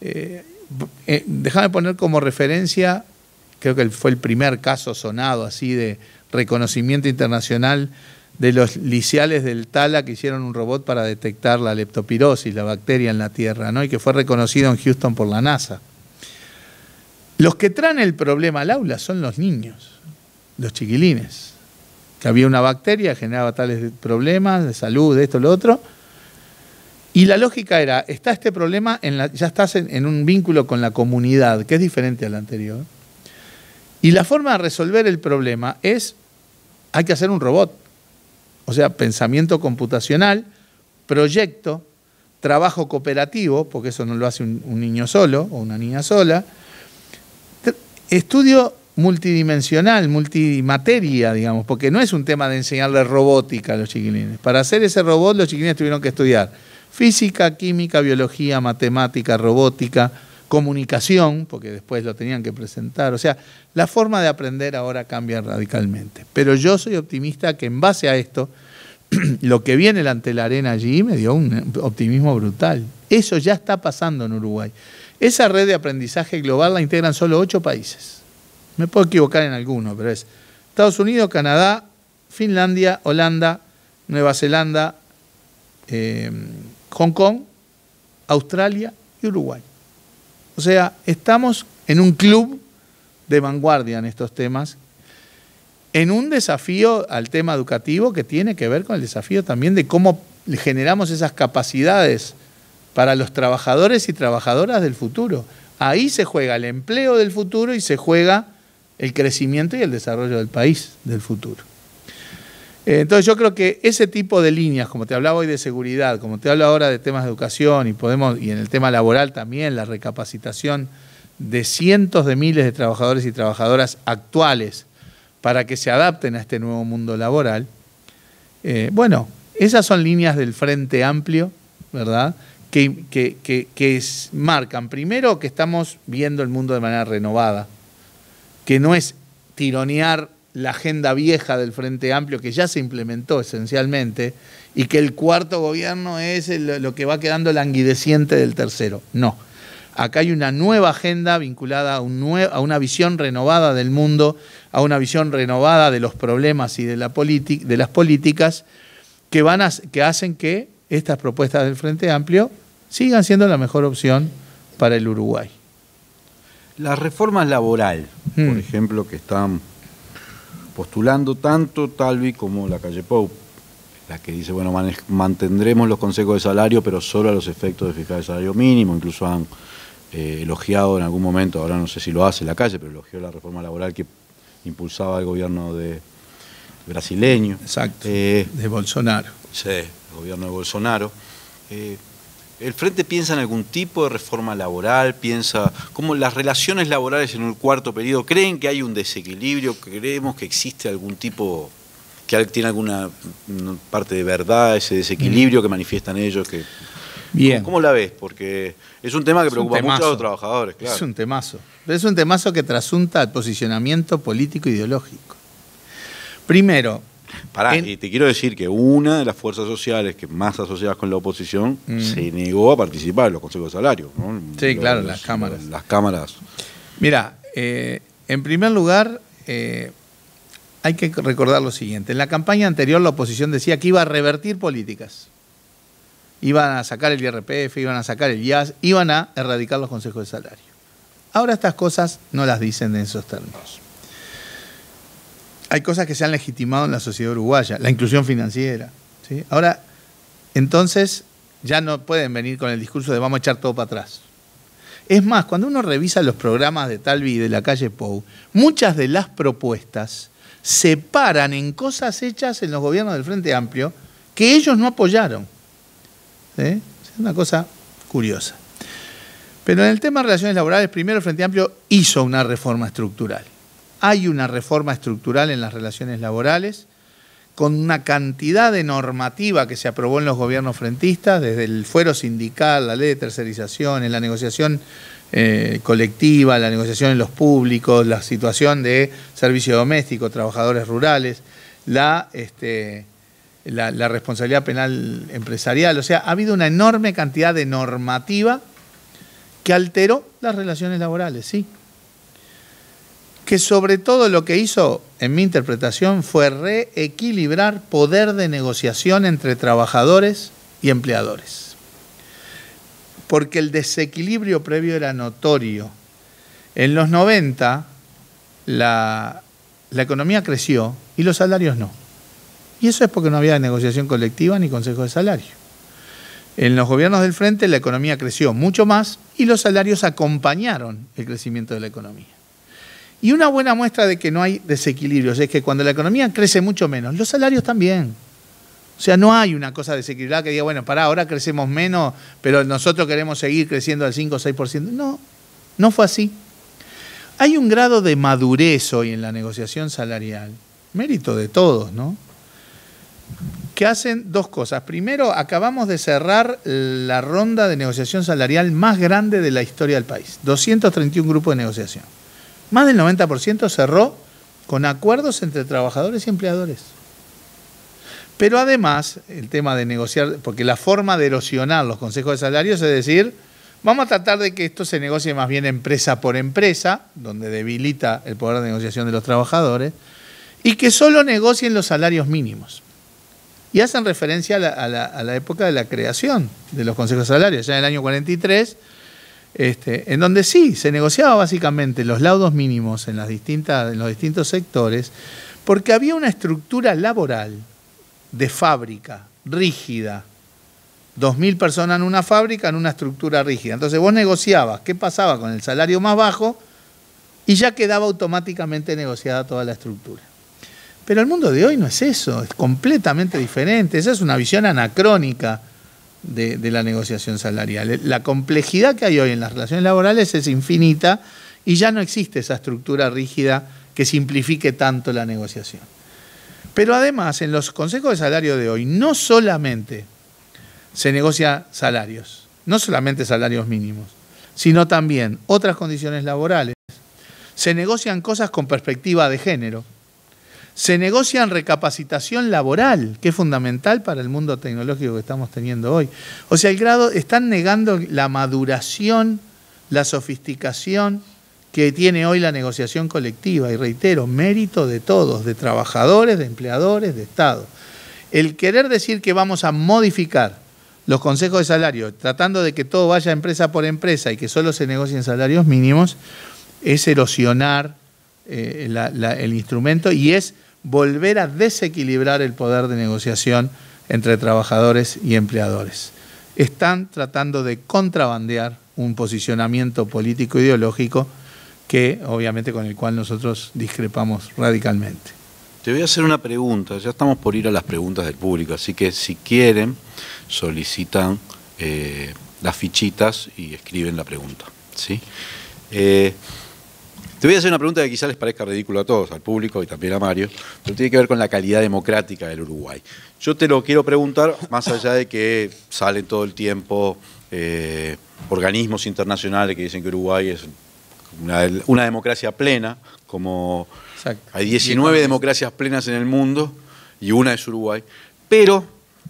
Eh, eh, déjame poner como referencia, creo que fue el primer caso sonado así de reconocimiento internacional de los liciales del Tala que hicieron un robot para detectar la leptopirosis, la bacteria en la Tierra, ¿no? y que fue reconocido en Houston por la NASA. Los que traen el problema al aula son los niños, los chiquilines. Que había una bacteria, generaba tales problemas de salud, de esto, lo otro. Y la lógica era, está este problema, en la, ya estás en, un vínculo con la comunidad, que es diferente al anterior. Y la forma de resolver el problema es, hay que hacer un robot. O sea, pensamiento computacional, proyecto, trabajo cooperativo, porque eso no lo hace un niño solo o una niña sola, Estudio multidimensional, multimateria, digamos, porque no es un tema de enseñarle robótica a los chiquilines. Para hacer ese robot los chiquilines tuvieron que estudiar física, química, biología, matemática, robótica, comunicación, porque después lo tenían que presentar. O sea, la forma de aprender ahora cambia radicalmente. Pero yo soy optimista que en base a esto, (clears throat) lo que viene ante la arena allí me dio un optimismo brutal. Eso ya está pasando en Uruguay. Esa red de aprendizaje global la integran solo ocho países. Me puedo equivocar en alguno, pero es Estados Unidos, Canadá, Finlandia, Holanda, Nueva Zelanda, eh, Hong Kong, Australia y Uruguay. O sea, estamos en un club de vanguardia en estos temas, en un desafío al tema educativo que tiene que ver con el desafío también de cómo generamos esas capacidades para los trabajadores y trabajadoras del futuro. Ahí se juega el empleo del futuro y se juega el crecimiento y el desarrollo del país del futuro. Eh, entonces yo creo que ese tipo de líneas, como te hablaba hoy de seguridad, como te hablo ahora de temas de educación y podemos y en el tema laboral también la recapacitación de cientos de miles de trabajadores y trabajadoras actuales para que se adapten a este nuevo mundo laboral. Eh, bueno, esas son líneas del frente amplio, ¿verdad? que, es, marcan, primero, que estamos viendo el mundo de manera renovada, que no es tironear la agenda vieja del Frente Amplio que ya se implementó esencialmente y que el cuarto gobierno es lo que va quedando languideciente del tercero. No. Acá hay una nueva agenda vinculada a, un a una visión renovada del mundo, a una visión renovada de los problemas y de, la de las políticas que, van a, que hacen que estas propuestas del Frente Amplio sigan siendo la mejor opción para el Uruguay. Las reformas laboral, por mm. ejemplo, que están postulando tanto Talvi como la calle Pou, la que dice, bueno, mantendremos los consejos de salario, pero solo a los efectos de fijar el salario mínimo, incluso han eh, elogiado en algún momento, ahora no sé si lo hace la calle, pero elogió la reforma laboral que impulsaba el gobierno de brasileño. Exacto. Eh, de Bolsonaro. Sí gobierno de Bolsonaro. Eh, ¿El Frente piensa en algún tipo de reforma laboral? ¿Piensa cómo las relaciones laborales en un cuarto periodo? ¿Creen que hay un desequilibrio? ¿Creemos que existe algún tipo, que tiene alguna mm, parte de verdad ese desequilibrio que manifiestan ellos? Bien. ¿Cómo, la ves? Porque es un tema que preocupa mucho a los trabajadores. Claro. Es un temazo. Pero es un temazo que trasunta al posicionamiento político e ideológico. Primero, Pará, y te quiero decir que una de las fuerzas sociales que más asociadas con la oposición mm. se negó a participar en los consejos de salario. Sí, claro, las cámaras. Las cámaras. Mira, eh, en primer lugar, eh, hay que recordar lo siguiente. En la campaña anterior la oposición decía que iba a revertir políticas. Iban a sacar el IRPF, iban a sacar el IAS, iban a erradicar los consejos de salario. Ahora estas cosas no las dicen en esos términos hay cosas que se han legitimado en la sociedad uruguaya, la inclusión financiera. Ahora, entonces, ya no pueden venir con el discurso de vamos a echar todo para atrás. Es más, cuando uno revisa los programas de Talvi y de la calle Pou, muchas de las propuestas se paran en cosas hechas en los gobiernos del Frente Amplio que ellos no apoyaron. Es una cosa curiosa. Pero en el tema de relaciones laborales, primero el Frente Amplio hizo una reforma estructural hay una reforma estructural en las relaciones laborales, con una cantidad de normativa que se aprobó en los gobiernos frentistas, desde el fuero sindical, la ley de tercerización, en la negociación eh, colectiva, la negociación en los públicos, la situación de servicio doméstico, trabajadores rurales, este, la, la responsabilidad penal empresarial. O sea, ha habido una enorme cantidad de normativa que alteró las relaciones laborales, sí que sobre todo lo que hizo, en mi interpretación, fue reequilibrar poder de negociación entre trabajadores y empleadores. Porque el desequilibrio previo era notorio. En los 90 la, la economía creció y los salarios no. Y eso es porque no había negociación colectiva ni consejo de salario. En los gobiernos del frente la economía creció mucho más y los salarios acompañaron el crecimiento de la economía. Y una buena muestra de que no hay desequilibrios es que cuando la economía crece mucho menos, los salarios también. O sea, no hay una cosa desequilibrada que diga, bueno, para ahora crecemos menos, pero nosotros queremos seguir creciendo al 5 o 6%. No, no fue así. Hay un grado de madurez hoy en la negociación salarial, mérito de todos, ¿no? Que hacen dos cosas. Primero, acabamos de cerrar la ronda de negociación salarial más grande de la historia del país, 231 grupos de negociación. Más del 90% cerró con acuerdos entre trabajadores y empleadores. Pero además, el tema de negociar, porque la forma de erosionar los consejos de salarios es decir, vamos a tratar de que esto se negocie más bien empresa por empresa, donde debilita el poder de negociación de los trabajadores, y que solo negocien los salarios mínimos. Y hacen referencia a la, época de la creación de los consejos de salarios. Ya en el año 43 este, en donde sí, se negociaba básicamente los laudos mínimos en, en los distintos sectores, porque había una estructura laboral de fábrica rígida. 2.000 personas en una fábrica, en una estructura rígida. Entonces vos negociabas qué pasaba con el salario más bajo y ya quedaba automáticamente negociada toda la estructura. Pero el mundo de hoy no es eso, es completamente diferente, esa es una visión anacrónica de, la negociación salarial. La complejidad que hay hoy en las relaciones laborales es infinita y ya no existe esa estructura rígida que simplifique tanto la negociación. Pero además, en los consejos de salario de hoy, no solamente se negocia salarios, no solamente salarios mínimos, sino también otras condiciones laborales. Se negocian cosas con perspectiva de género se negocia recapacitación laboral, que es fundamental para el mundo tecnológico que estamos teniendo hoy. O sea, el grado, están negando la maduración, la sofisticación que tiene hoy la negociación colectiva. Y reitero, mérito de todos, de trabajadores, de empleadores, de Estado. El querer decir que vamos a modificar los consejos de salario, tratando de que todo vaya empresa por empresa y que solo se negocien salarios mínimos, es erosionar eh, el instrumento y es volver a desequilibrar el poder de negociación entre trabajadores y empleadores. Están tratando de contrabandear un posicionamiento político ideológico que obviamente con el cual nosotros discrepamos radicalmente. Te voy a hacer una pregunta, ya estamos por ir a las preguntas del público, así que si quieren solicitan eh, las fichitas y escriben la pregunta. ¿sí? Eh, te voy a hacer una pregunta que quizás les parezca ridícula a todos, al público y también a Mario, pero tiene que ver con la calidad democrática del Uruguay. Yo te lo quiero preguntar, más allá de que salen todo el tiempo eh, organismos internacionales que dicen que Uruguay es una, democracia plena, como hay 19 democracias plenas en el mundo y una es Uruguay. Pero,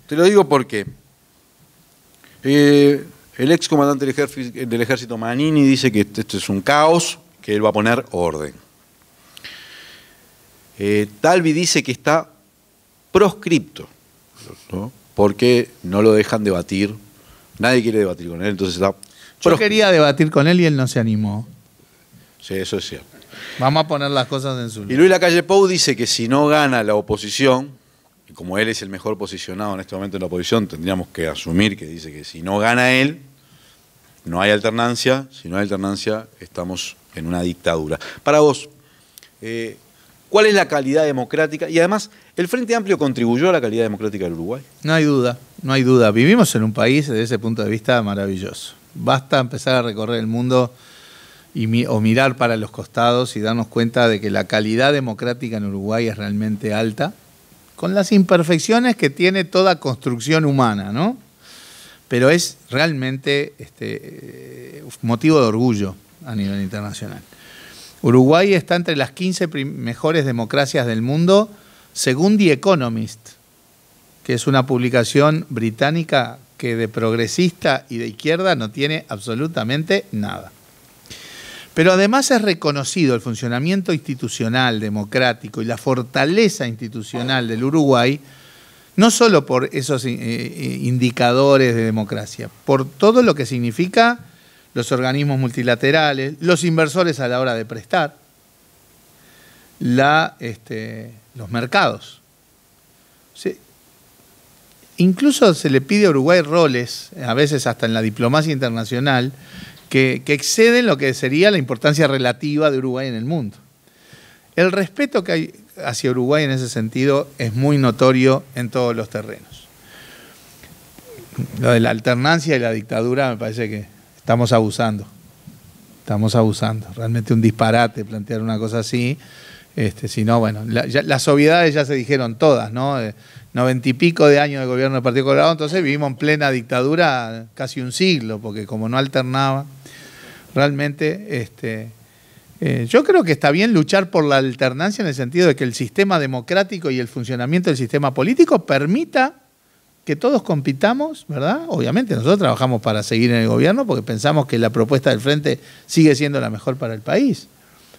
te lo digo porque eh, el ex comandante del del ejército Manini dice que esto este es un caos, que él va a poner orden. Eh, Talvi dice que está proscripto, porque no lo dejan debatir, nadie quiere debatir con él, entonces está... Yo quería debatir con él y él no se animó. Sí, eso es cierto. Vamos a poner las cosas en su lugar. Y Luis Lacalle Pou dice que si no gana la oposición, y como él es el mejor posicionado en este momento en la oposición, tendríamos que asumir que dice que si no gana él, no hay alternancia, si no hay alternancia, estamos en una dictadura. Para vos, eh, ¿cuál es la calidad democrática? Y además, ¿el Frente Amplio contribuyó a la calidad democrática del Uruguay? No hay duda, no hay duda. Vivimos en un país desde ese punto de vista maravilloso. Basta empezar a recorrer el mundo y o mirar para los costados y darnos cuenta de que la calidad democrática en Uruguay es realmente alta, con las imperfecciones que tiene toda construcción humana, ¿no? Pero es realmente este, eh, motivo de orgullo a nivel internacional. Uruguay está entre las 15 mejores democracias del mundo, según The Economist, que es una publicación británica que de progresista y de izquierda no tiene absolutamente nada. Pero además es reconocido el funcionamiento institucional, democrático y la fortaleza institucional del Uruguay, no solo por esos eh, eh, indicadores de democracia, por todo lo que significa los organismos multilaterales, los inversores a la hora de prestar, este, los mercados. incluso se le pide a Uruguay roles, a veces hasta en la diplomacia internacional, que, que exceden lo que sería la importancia relativa de Uruguay en el mundo. El respeto que hay hacia Uruguay en ese sentido es muy notorio en todos los terrenos. Lo de la alternancia y la dictadura me parece que estamos abusando. Estamos abusando. Realmente un disparate plantear una cosa así. Este, si no, bueno, las obviedades ya se dijeron todas, ¿no? Eh, noventa y pico de años de gobierno del Partido Colorado, entonces vivimos en plena dictadura casi un siglo, porque como no alternaba, realmente este, eh, yo creo que está bien luchar por la alternancia en el sentido de que el sistema democrático y el funcionamiento del sistema político permita que todos compitamos, ¿verdad? Obviamente nosotros trabajamos para seguir en el gobierno porque pensamos que la propuesta del frente sigue siendo la mejor para el país.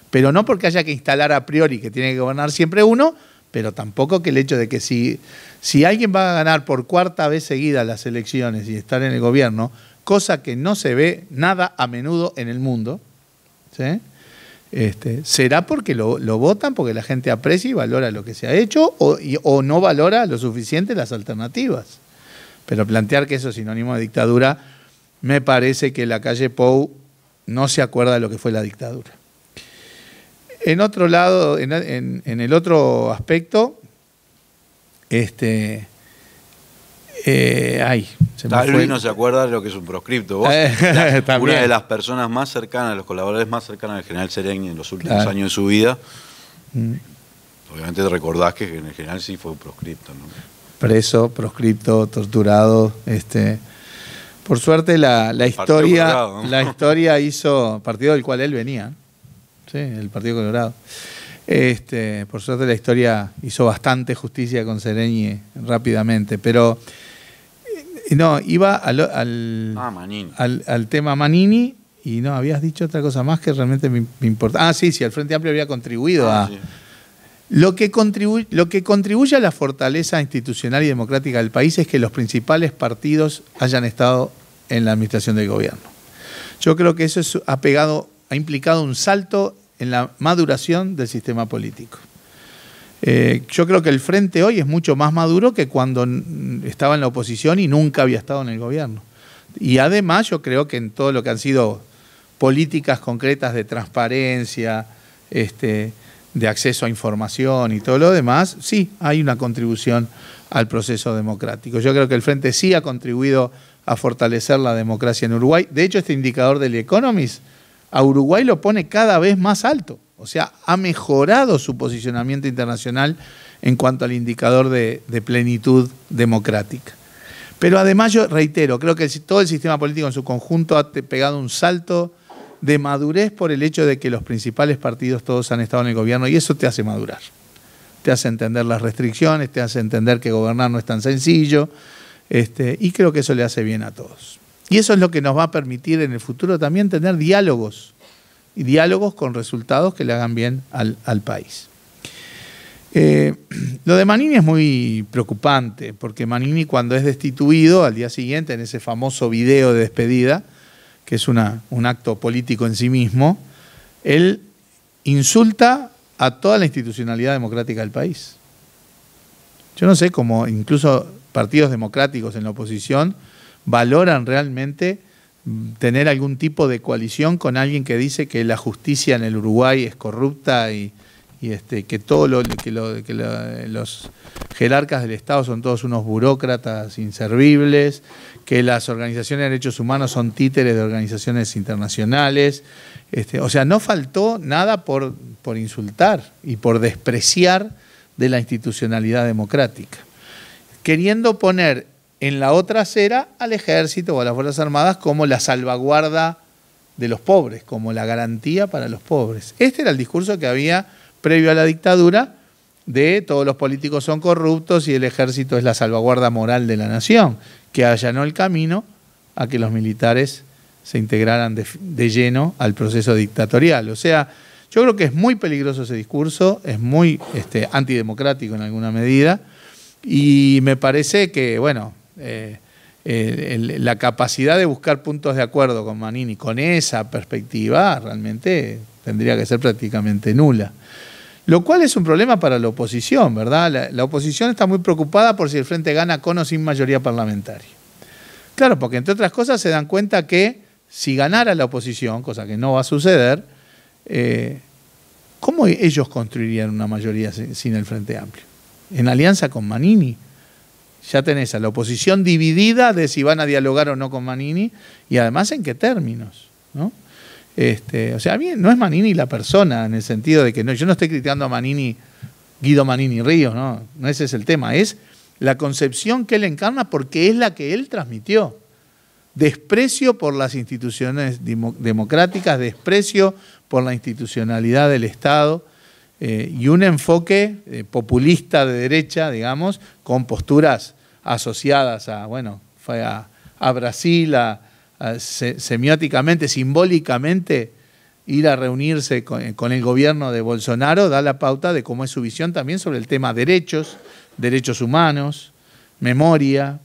Pero no porque haya que instalar a priori que tiene que gobernar siempre uno, pero tampoco que el hecho de que si, si alguien va a ganar por cuarta vez seguida las elecciones y estar en el gobierno, cosa que no se ve nada a menudo en el mundo, ¿sí? Este, ¿Será porque lo, votan, porque la gente aprecia y valora lo que se ha hecho o, no valora lo suficiente las alternativas? Pero plantear que eso es sinónimo de dictadura, me parece que la calle Pou no se acuerda de lo que fue la dictadura. En otro lado, en el otro aspecto, este, eh, ay, no se acuerda de lo que es un proscripto. Vos, (laughs) una de las personas más cercanas, los colaboradores más cercanos del general Sereni en los últimos años de su vida. Mm. Obviamente te recordás que en el general sí fue un proscripto. ¿no? Preso, proscripto, torturado. Este, por suerte la, historia, la historia hizo partido del cual él venía. Sí, el Partido Colorado. Este, por suerte la historia hizo bastante justicia con Sereñi rápidamente, pero no, iba ah, al, al, tema Manini y no, habías dicho otra cosa más que realmente me, importa. Ah, sí, sí, el Frente Amplio había contribuido ah, a... Lo que, contribuye, lo que contribuye a la fortaleza institucional y democrática del país es que los principales partidos hayan estado en la administración del gobierno. Yo creo que eso ha, pegado, ha implicado un salto en la maduración del sistema político. Eh, yo creo que el frente hoy es mucho más maduro que cuando estaba en la oposición y nunca había estado en el gobierno. Y además yo creo que en todo lo que han sido políticas concretas de transparencia, este, de acceso a información y todo lo demás, sí, hay una contribución al proceso democrático. Yo creo que el Frente sí ha contribuido a fortalecer la democracia en Uruguay. De hecho, este indicador del Economist a Uruguay lo pone cada vez más alto. O sea, ha mejorado su posicionamiento internacional en cuanto al indicador de, plenitud democrática. Pero además yo reitero, creo que todo el sistema político en su conjunto ha pegado un salto de madurez por el hecho de que los principales partidos todos han estado en el gobierno y eso te hace madurar. Te hace entender las restricciones, te hace entender que gobernar no es tan sencillo este, y creo que eso le hace bien a todos. Y eso es lo que nos va a permitir en el futuro también tener diálogos diálogos con resultados que le hagan bien al, país. Eh, lo de Manini es muy preocupante, porque Manini cuando es destituido al día siguiente, en ese famoso video de despedida, que es un acto político en sí mismo, él insulta a toda la institucionalidad democrática del país. Yo no sé cómo incluso partidos democráticos en la oposición valoran realmente tener algún tipo de coalición con alguien que dice que la justicia en el Uruguay es corrupta y, este, que todos que, los jerarcas del Estado son todos unos burócratas inservibles, que las organizaciones de derechos humanos son títeres de organizaciones internacionales. Este, o sea, no faltó nada por, por insultar y por despreciar de la institucionalidad democrática, queriendo poner en la otra acera al ejército o a las Fuerzas Armadas como la salvaguarda de los pobres, como la garantía para los pobres. Este era el discurso que había previo a la dictadura de todos los políticos son corruptos y el ejército es la salvaguarda moral de la nación, que allanó el camino a que los militares se integraran de, lleno al proceso dictatorial. O sea, yo creo que es muy peligroso ese discurso, es muy este, antidemocrático en alguna medida, y me parece que, bueno, eh, eh, la capacidad de buscar puntos de acuerdo con Manini con esa perspectiva realmente tendría que ser prácticamente nula. Lo cual es un problema para la oposición, ¿verdad? La, oposición está muy preocupada por si el Frente gana con o sin mayoría parlamentaria. Claro, porque entre otras cosas se dan cuenta que si ganara la oposición, cosa que no va a suceder, eh, ¿cómo ellos construirían una mayoría sin el Frente Amplio? ¿En alianza con Manini? ya tenés a la oposición dividida de si van a dialogar o no con Manini y además en qué términos, este, o sea, a mí no es Manini la persona en el sentido de que no, yo no estoy criticando a Manini, Guido Manini Ríos, no, no ese es el tema, es la concepción que él encarna porque es la que él transmitió. Desprecio por las instituciones democráticas, desprecio por la institucionalidad del Estado. Eh, y un enfoque eh, populista de derecha, digamos, con posturas asociadas a, bueno, fue a, Brasil, a, semióticamente, simbólicamente, ir a reunirse con, el gobierno de Bolsonaro da la pauta de cómo es su visión también sobre el tema derechos, derechos humanos, memoria.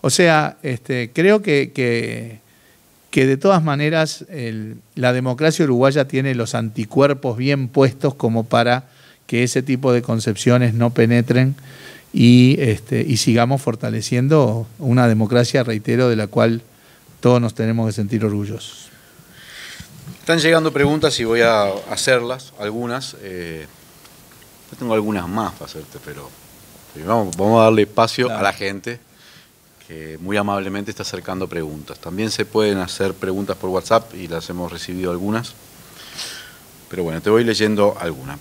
O sea, este, creo que, que, de todas maneras la democracia uruguaya tiene los anticuerpos bien puestos como para que ese tipo de concepciones no penetren y, este, y sigamos fortaleciendo una democracia, reitero, de la cual todos nos tenemos que sentir orgullosos. Están llegando preguntas y voy a hacerlas, algunas. Eh, tengo algunas más para hacerte, pero vamos, a darle espacio a la gente que muy amablemente está acercando preguntas. También se pueden hacer preguntas por WhatsApp y las hemos recibido algunas. Pero bueno, te voy leyendo algunas.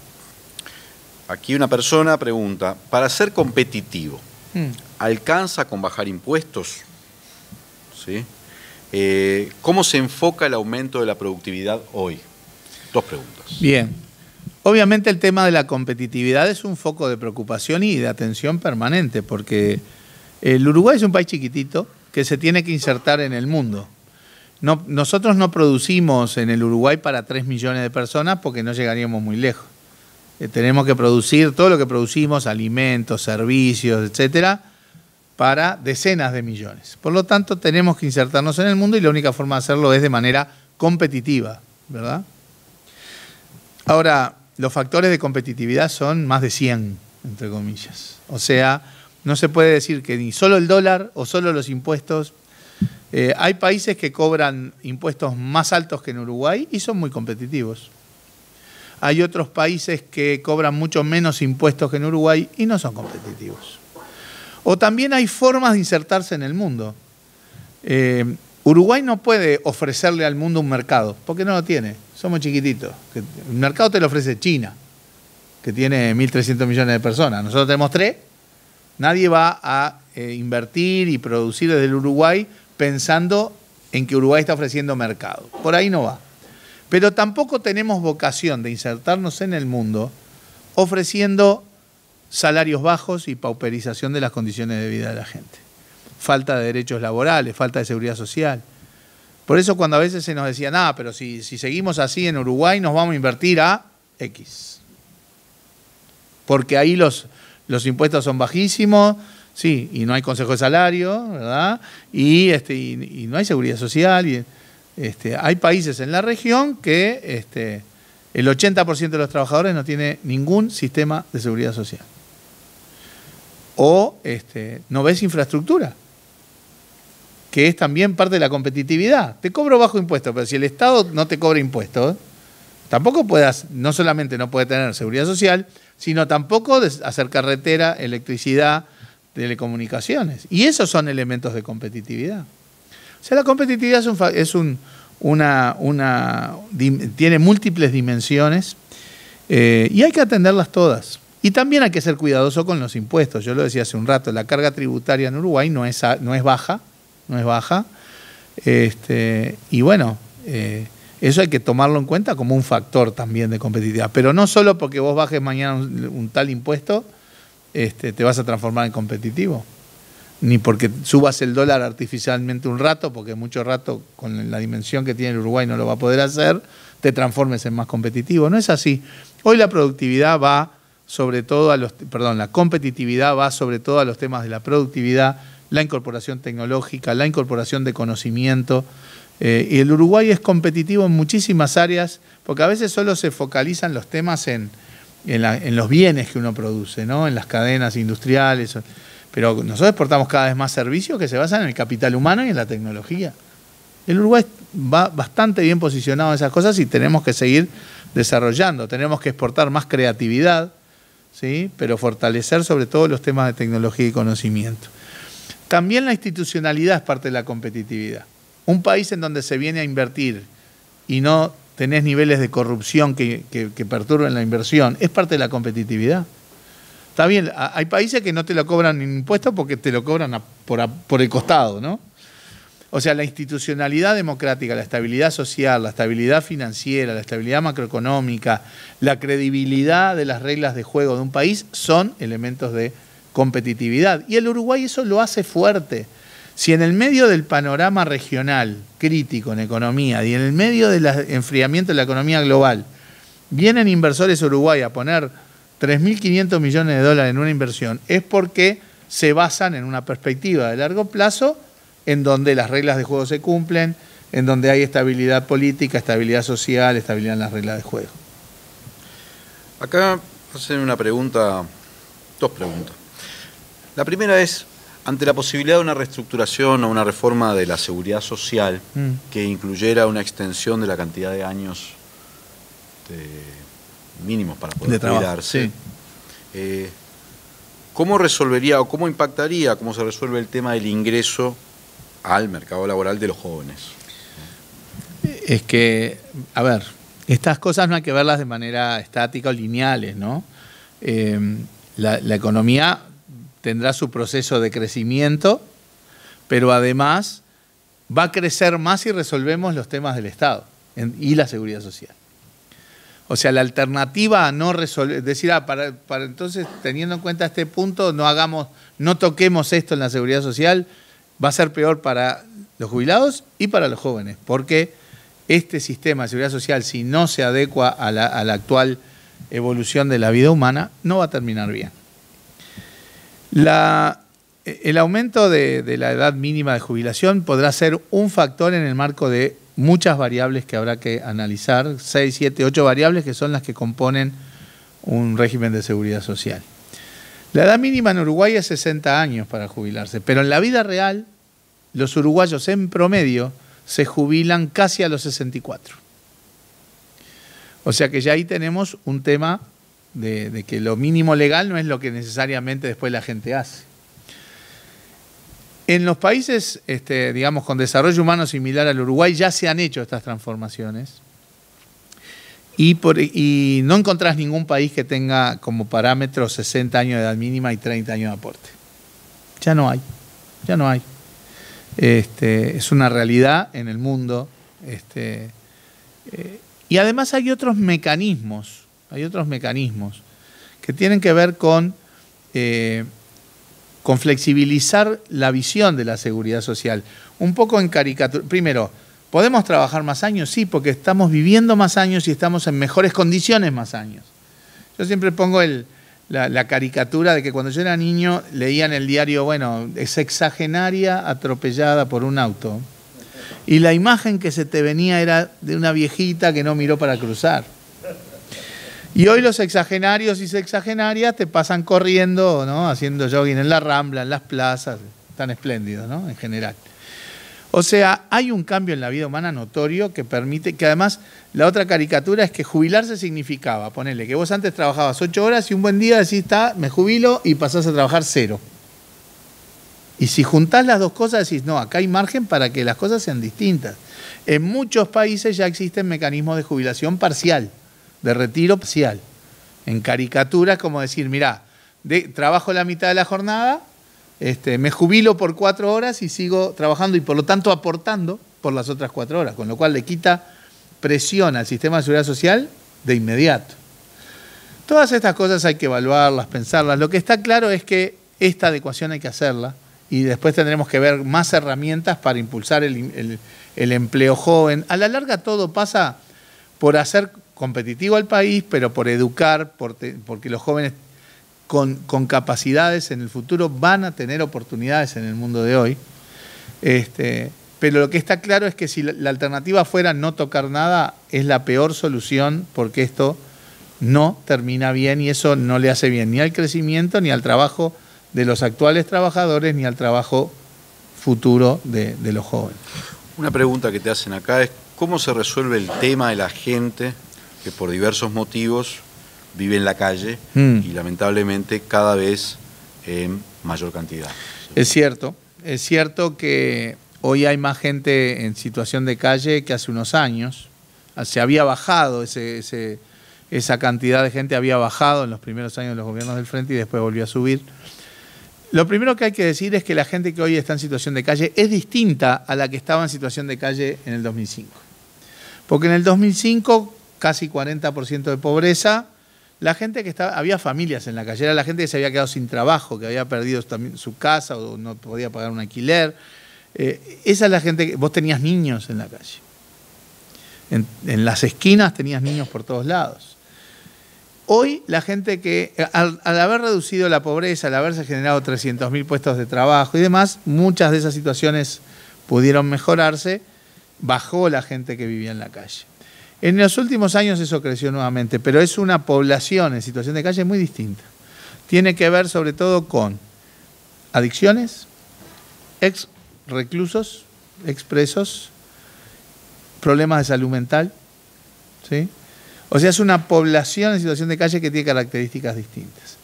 Aquí una persona pregunta, para ser competitivo, mm. ¿alcanza con bajar impuestos? Eh, ¿Cómo se enfoca el aumento de la productividad hoy? Dos preguntas. Bien. Obviamente el tema de la competitividad es un foco de preocupación y de atención permanente, porque el Uruguay es un país chiquitito que se tiene que insertar en el mundo. nosotros no producimos en el Uruguay para 3 millones de personas porque no llegaríamos muy lejos. Eh, tenemos que producir todo lo que producimos, alimentos, servicios, etcétera, para decenas de millones. Por lo tanto, tenemos que insertarnos en el mundo y la única forma de hacerlo es de manera competitiva, ¿verdad? Ahora, los factores de competitividad son más de 100, entre comillas. O sea, no se puede decir que ni solo el dólar o solo los impuestos. Eh, hay países que cobran impuestos más altos que en Uruguay y son muy competitivos. Hay otros países que cobran mucho menos impuestos que en Uruguay y no son competitivos. O también hay formas de insertarse en el mundo. Eh, Uruguay no puede ofrecerle al mundo un mercado, porque no lo tiene. Somos chiquititos. El mercado te lo ofrece China, que tiene 1.300 millones de personas. Nosotros tenemos tres. Nadie va a eh, invertir y producir desde el Uruguay pensando en que Uruguay está ofreciendo mercado. Por ahí no va. Pero tampoco tenemos vocación de insertarnos en el mundo ofreciendo salarios bajos y pauperización de las condiciones de vida de la gente. Falta de derechos laborales, falta de seguridad social. Por eso cuando a veces se nos decía, nada, pero si, seguimos así en Uruguay nos vamos a invertir a X. Porque ahí los, impuestos son bajísimos, sí, y no hay consejo de salario, ¿verdad? Y, este, y no hay seguridad social. Y, este, hay países en la región que este, el 80% de los trabajadores no tiene ningún sistema de seguridad social. O este, no ves infraestructura, que es también parte de la competitividad. Te cobro bajo impuesto, pero si el Estado no te cobra impuestos, tampoco puedas, no solamente no puede tener seguridad social, sino tampoco hacer carretera, electricidad, telecomunicaciones. Y esos son elementos de competitividad. O sea, la competitividad es, una, tiene múltiples dimensiones eh, y hay que atenderlas todas. Y también hay que ser cuidadoso con los impuestos. Yo lo decía hace un rato, la carga tributaria en Uruguay no es, no es baja, no es baja. Este, y bueno, eh, eso hay que tomarlo en cuenta como un factor también de competitividad. Pero no solo porque vos bajes mañana un, un tal impuesto, este, te vas a transformar en competitivo ni porque subas el dólar artificialmente un rato, porque mucho rato con la dimensión que tiene el Uruguay no lo va a poder hacer, te transformes en más competitivo. No es así. Hoy la productividad va sobre todo a los, la competitividad va sobre todo a los temas de la productividad, la incorporación tecnológica, la incorporación de conocimiento. Eh, y el Uruguay es competitivo en muchísimas áreas, porque a veces solo se focalizan los temas en, en los bienes que uno produce, ¿no? en las cadenas industriales. Pero nosotros exportamos cada vez más servicios que se basan en el capital humano y en la tecnología. El Uruguay va bastante bien posicionado en esas cosas y tenemos que seguir desarrollando. Tenemos que exportar más creatividad, ¿sí? pero fortalecer sobre todo los temas de tecnología y conocimiento. También la institucionalidad es parte de la competitividad. Un país en donde se viene a invertir y no tenés niveles de corrupción que perturben la inversión es parte de la competitividad. Está bien, hay países que no te lo cobran impuestos porque te lo cobran por, el costado, ¿no? O sea, la institucionalidad democrática, la estabilidad social, la estabilidad financiera, la estabilidad macroeconómica, la credibilidad de las reglas de juego de un país son elementos de competitividad. Y el Uruguay eso lo hace fuerte. Si en el medio del panorama regional crítico en economía y en el medio del enfriamiento de la economía global vienen inversores uruguay a poner 3.500 millones de dólares en una inversión es porque se basan en una perspectiva de largo plazo en donde las reglas de juego se cumplen, en donde hay estabilidad política, estabilidad social, estabilidad en las reglas de juego. Acá hacen una pregunta, dos preguntas. La primera es, ante la posibilidad de una reestructuración o una reforma de la seguridad social mm. que incluyera una extensión de la cantidad de años de mínimos para poder cuidarse. Eh, ¿Cómo resolvería o cómo impactaría, cómo se resuelve el tema del ingreso al mercado laboral de los jóvenes? Eh, es que, a ver, estas cosas no hay que verlas de manera estática o lineales, ¿no? Eh, la economía tendrá su proceso de crecimiento, pero además va a crecer más si resolvemos los temas del Estado y la seguridad social. O sea, la alternativa a no resolver, decir, ah, para, entonces, teniendo en cuenta este punto, no hagamos, no toquemos esto en la seguridad social, va a ser peor para los jubilados y para los jóvenes, porque este sistema de seguridad social, si no se adecua a la, actual evolución de la vida humana, no va a terminar bien. E, el aumento de la edad mínima de jubilación podrá ser un factor en el marco de muchas variables que habrá que analizar, 6, 7, 8 variables que son las que componen un régimen de seguridad social. La edad mínima en Uruguay es 60 años para jubilarse, pero en la vida real los uruguayos en promedio se jubilan casi a los 64. O sea que ya ahí tenemos un tema de, de que lo mínimo legal no es lo que necesariamente después la gente hace. En los países, este, digamos, con desarrollo humano similar al Uruguay, ya se han hecho estas transformaciones. Y, no encontrás ningún país que tenga como parámetro 60 años de edad mínima y 30 años de aporte. Ya no hay, ya no hay. Este, es una realidad en el mundo. Este, eh, y además hay otros mecanismos, hay otros mecanismos que tienen que ver con eh, con flexibilizar la visión de la seguridad social. Un poco en caricatura. Primero, ¿podemos trabajar más años? Sí, porque estamos viviendo más años y estamos en mejores condiciones más años. Yo siempre pongo la, caricatura de que cuando yo era niño leía en el diario, bueno, es exagenaria atropellada por un auto. Y la imagen que se te venía era de una viejita que no miró para cruzar. Y hoy los exagenarios y sexagenarias te pasan corriendo, ¿no? haciendo jogging en la rambla, en las plazas, tan espléndidos ¿no? en general. O sea, hay un cambio en la vida humana notorio que permite, que además la otra caricatura es que jubilarse significaba, ponele, que vos antes trabajabas ocho horas y un buen día decís, está, me jubilo y pasás a trabajar cero. Y si juntás las dos cosas, decís, no, acá hay margen para que las cosas sean distintas. En muchos países ya existen mecanismos de jubilación parcial de retiro parcial. En caricaturas, como decir, mirá, trabajo la mitad de la jornada, este, me jubilo por cuatro horas y sigo trabajando y por lo tanto aportando por las otras cuatro horas, con lo cual le quita presión al sistema de seguridad social de inmediato. Todas estas cosas hay que evaluarlas, pensarlas. Lo que está claro es que esta adecuación hay que hacerla y después tendremos que ver más herramientas para impulsar el empleo joven. A la larga todo pasa por hacer competitivo al país, pero por educar, porque los jóvenes con, capacidades en el futuro van a tener oportunidades en el mundo de hoy. Este, pero lo que está claro es que si la, alternativa fuera no tocar nada, es la peor solución porque esto no termina bien y eso no le hace bien ni al crecimiento, ni al trabajo de los actuales trabajadores, ni al trabajo futuro de, de los jóvenes. Una pregunta que te hacen acá es, ¿cómo se resuelve el tema de la gente que por diversos motivos vive en la calle mm. y lamentablemente cada vez en mayor cantidad. Es cierto, es cierto que hoy hay más gente en situación de calle que hace unos años. Ah, se había bajado esa cantidad de gente, había bajado en los primeros años de los gobiernos del frente y después volvió a subir. Lo primero que hay que decir es que la gente que hoy está en situación de calle es distinta a la que estaba en situación de calle en el 2005. Porque en el 2005 casi 40% de pobreza, la gente que estaba, había familias en la calle, era la gente que se había quedado sin trabajo, que había perdido también su casa o no podía pagar un alquiler. Eh, esa es la gente que vos tenías niños en la calle. En, las esquinas tenías niños por todos lados. Hoy la gente que, al, al haber reducido la pobreza, al haberse generado 300.000 puestos de trabajo y demás, muchas de esas situaciones pudieron mejorarse, bajó la gente que vivía en la calle. En los últimos años eso creció nuevamente, pero es una población en situación de calle muy distinta. Tiene que ver sobre todo con adicciones, ex reclusos, expresos, problemas de salud mental. O sea, es una población en situación de calle que tiene características distintas.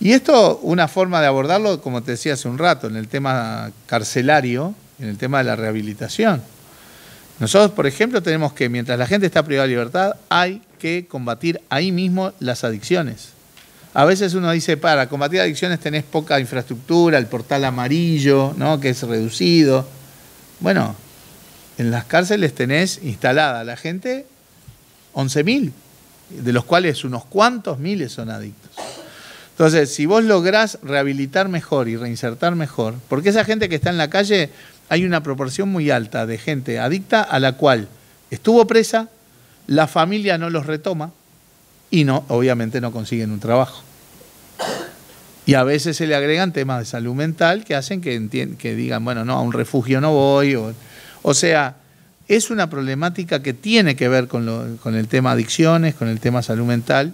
Y esto, una forma de abordarlo, como te decía hace un rato, en el tema carcelario, en el tema de la rehabilitación. Nosotros, por ejemplo, tenemos que, mientras la gente está privada de libertad, hay que combatir ahí mismo las adicciones. A veces uno dice, para combatir adicciones tenés poca infraestructura, el portal amarillo, ¿no? que es reducido. Bueno, en las cárceles tenés instalada la gente 11.000, de los cuales unos cuantos miles son adictos. Entonces, si vos lográs rehabilitar mejor y reinsertar mejor, porque esa gente que está en la calle hay una proporción muy alta de gente adicta a la cual estuvo presa, la familia no los retoma y no, obviamente no consiguen un trabajo. Y a veces se le agregan temas de salud mental que hacen que, digan, bueno, no, a un refugio no voy. O, sea, es una problemática que tiene que ver con, el tema adicciones, con el tema salud mental,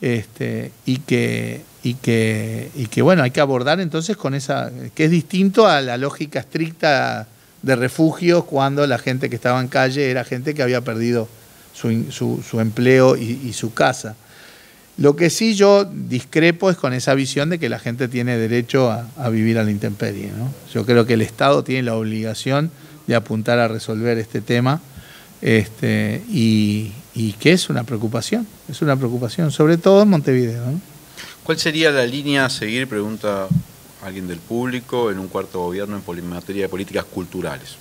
este, y que y que, que bueno, hay que abordar entonces con esa, que es distinto a la lógica estricta de refugios cuando la gente que estaba en calle era gente que había perdido su, empleo y, su casa. Lo que sí yo discrepo es con esa visión de que la gente tiene derecho a, vivir a la intemperie. ¿no? Yo creo que el Estado tiene la obligación de apuntar a resolver este tema este, y, y que es una preocupación, es una preocupación, sobre todo en Montevideo. ¿Cuál sería la línea a seguir, pregunta alguien del público, en un cuarto gobierno en materia de políticas culturales?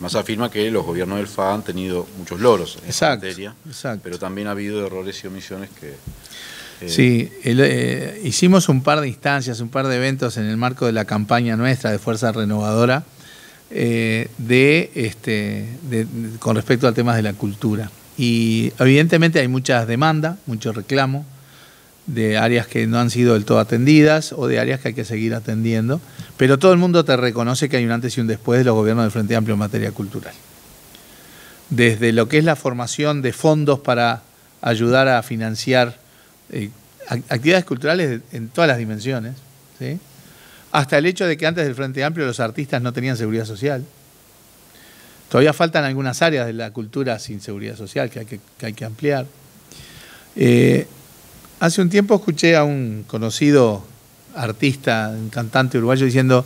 Más afirma que los gobiernos del FA han tenido muchos loros en materia, pero también ha habido errores y omisiones que... Eh, sí, eh, hicimos un par de instancias, un par de eventos en el marco de la campaña nuestra de Fuerza Renovadora eh, de, este, con respecto a temas de la cultura. Y evidentemente hay muchas demandas, mucho reclamo, de áreas que no han sido del todo atendidas o de áreas que hay que seguir atendiendo, pero todo el mundo te reconoce que hay un antes y un después de los gobiernos del Frente Amplio en materia cultural. Desde lo que es la formación de fondos para ayudar a financiar eh, actividades culturales en todas las dimensiones, hasta el hecho de que antes del Frente Amplio los artistas no tenían seguridad social. Todavía faltan algunas áreas de la cultura sin seguridad social que hay que, ampliar. Eh, Hace un tiempo escuché a un conocido artista, un cantante uruguayo diciendo,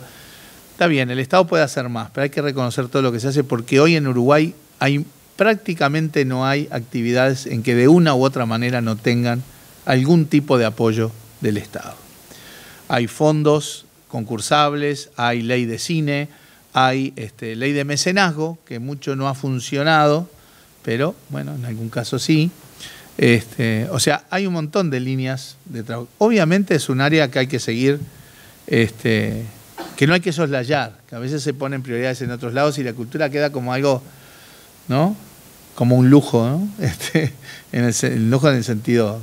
está bien, el Estado puede hacer más, pero hay que reconocer todo lo que se hace porque hoy en Uruguay hay prácticamente no hay actividades en que de una u otra manera no tengan algún tipo de apoyo del Estado. Hay fondos concursables, hay ley de cine, hay este, ley de mecenazgo, que mucho no ha funcionado, pero bueno, en algún caso sí, este, o sea, hay un montón de líneas de trabajo. Obviamente es un área que hay que seguir, este, que no hay que soslayar, que a veces se ponen prioridades en otros lados y la cultura queda como algo, ¿no? Como un lujo, (laughs) este, en el, lujo en el sentido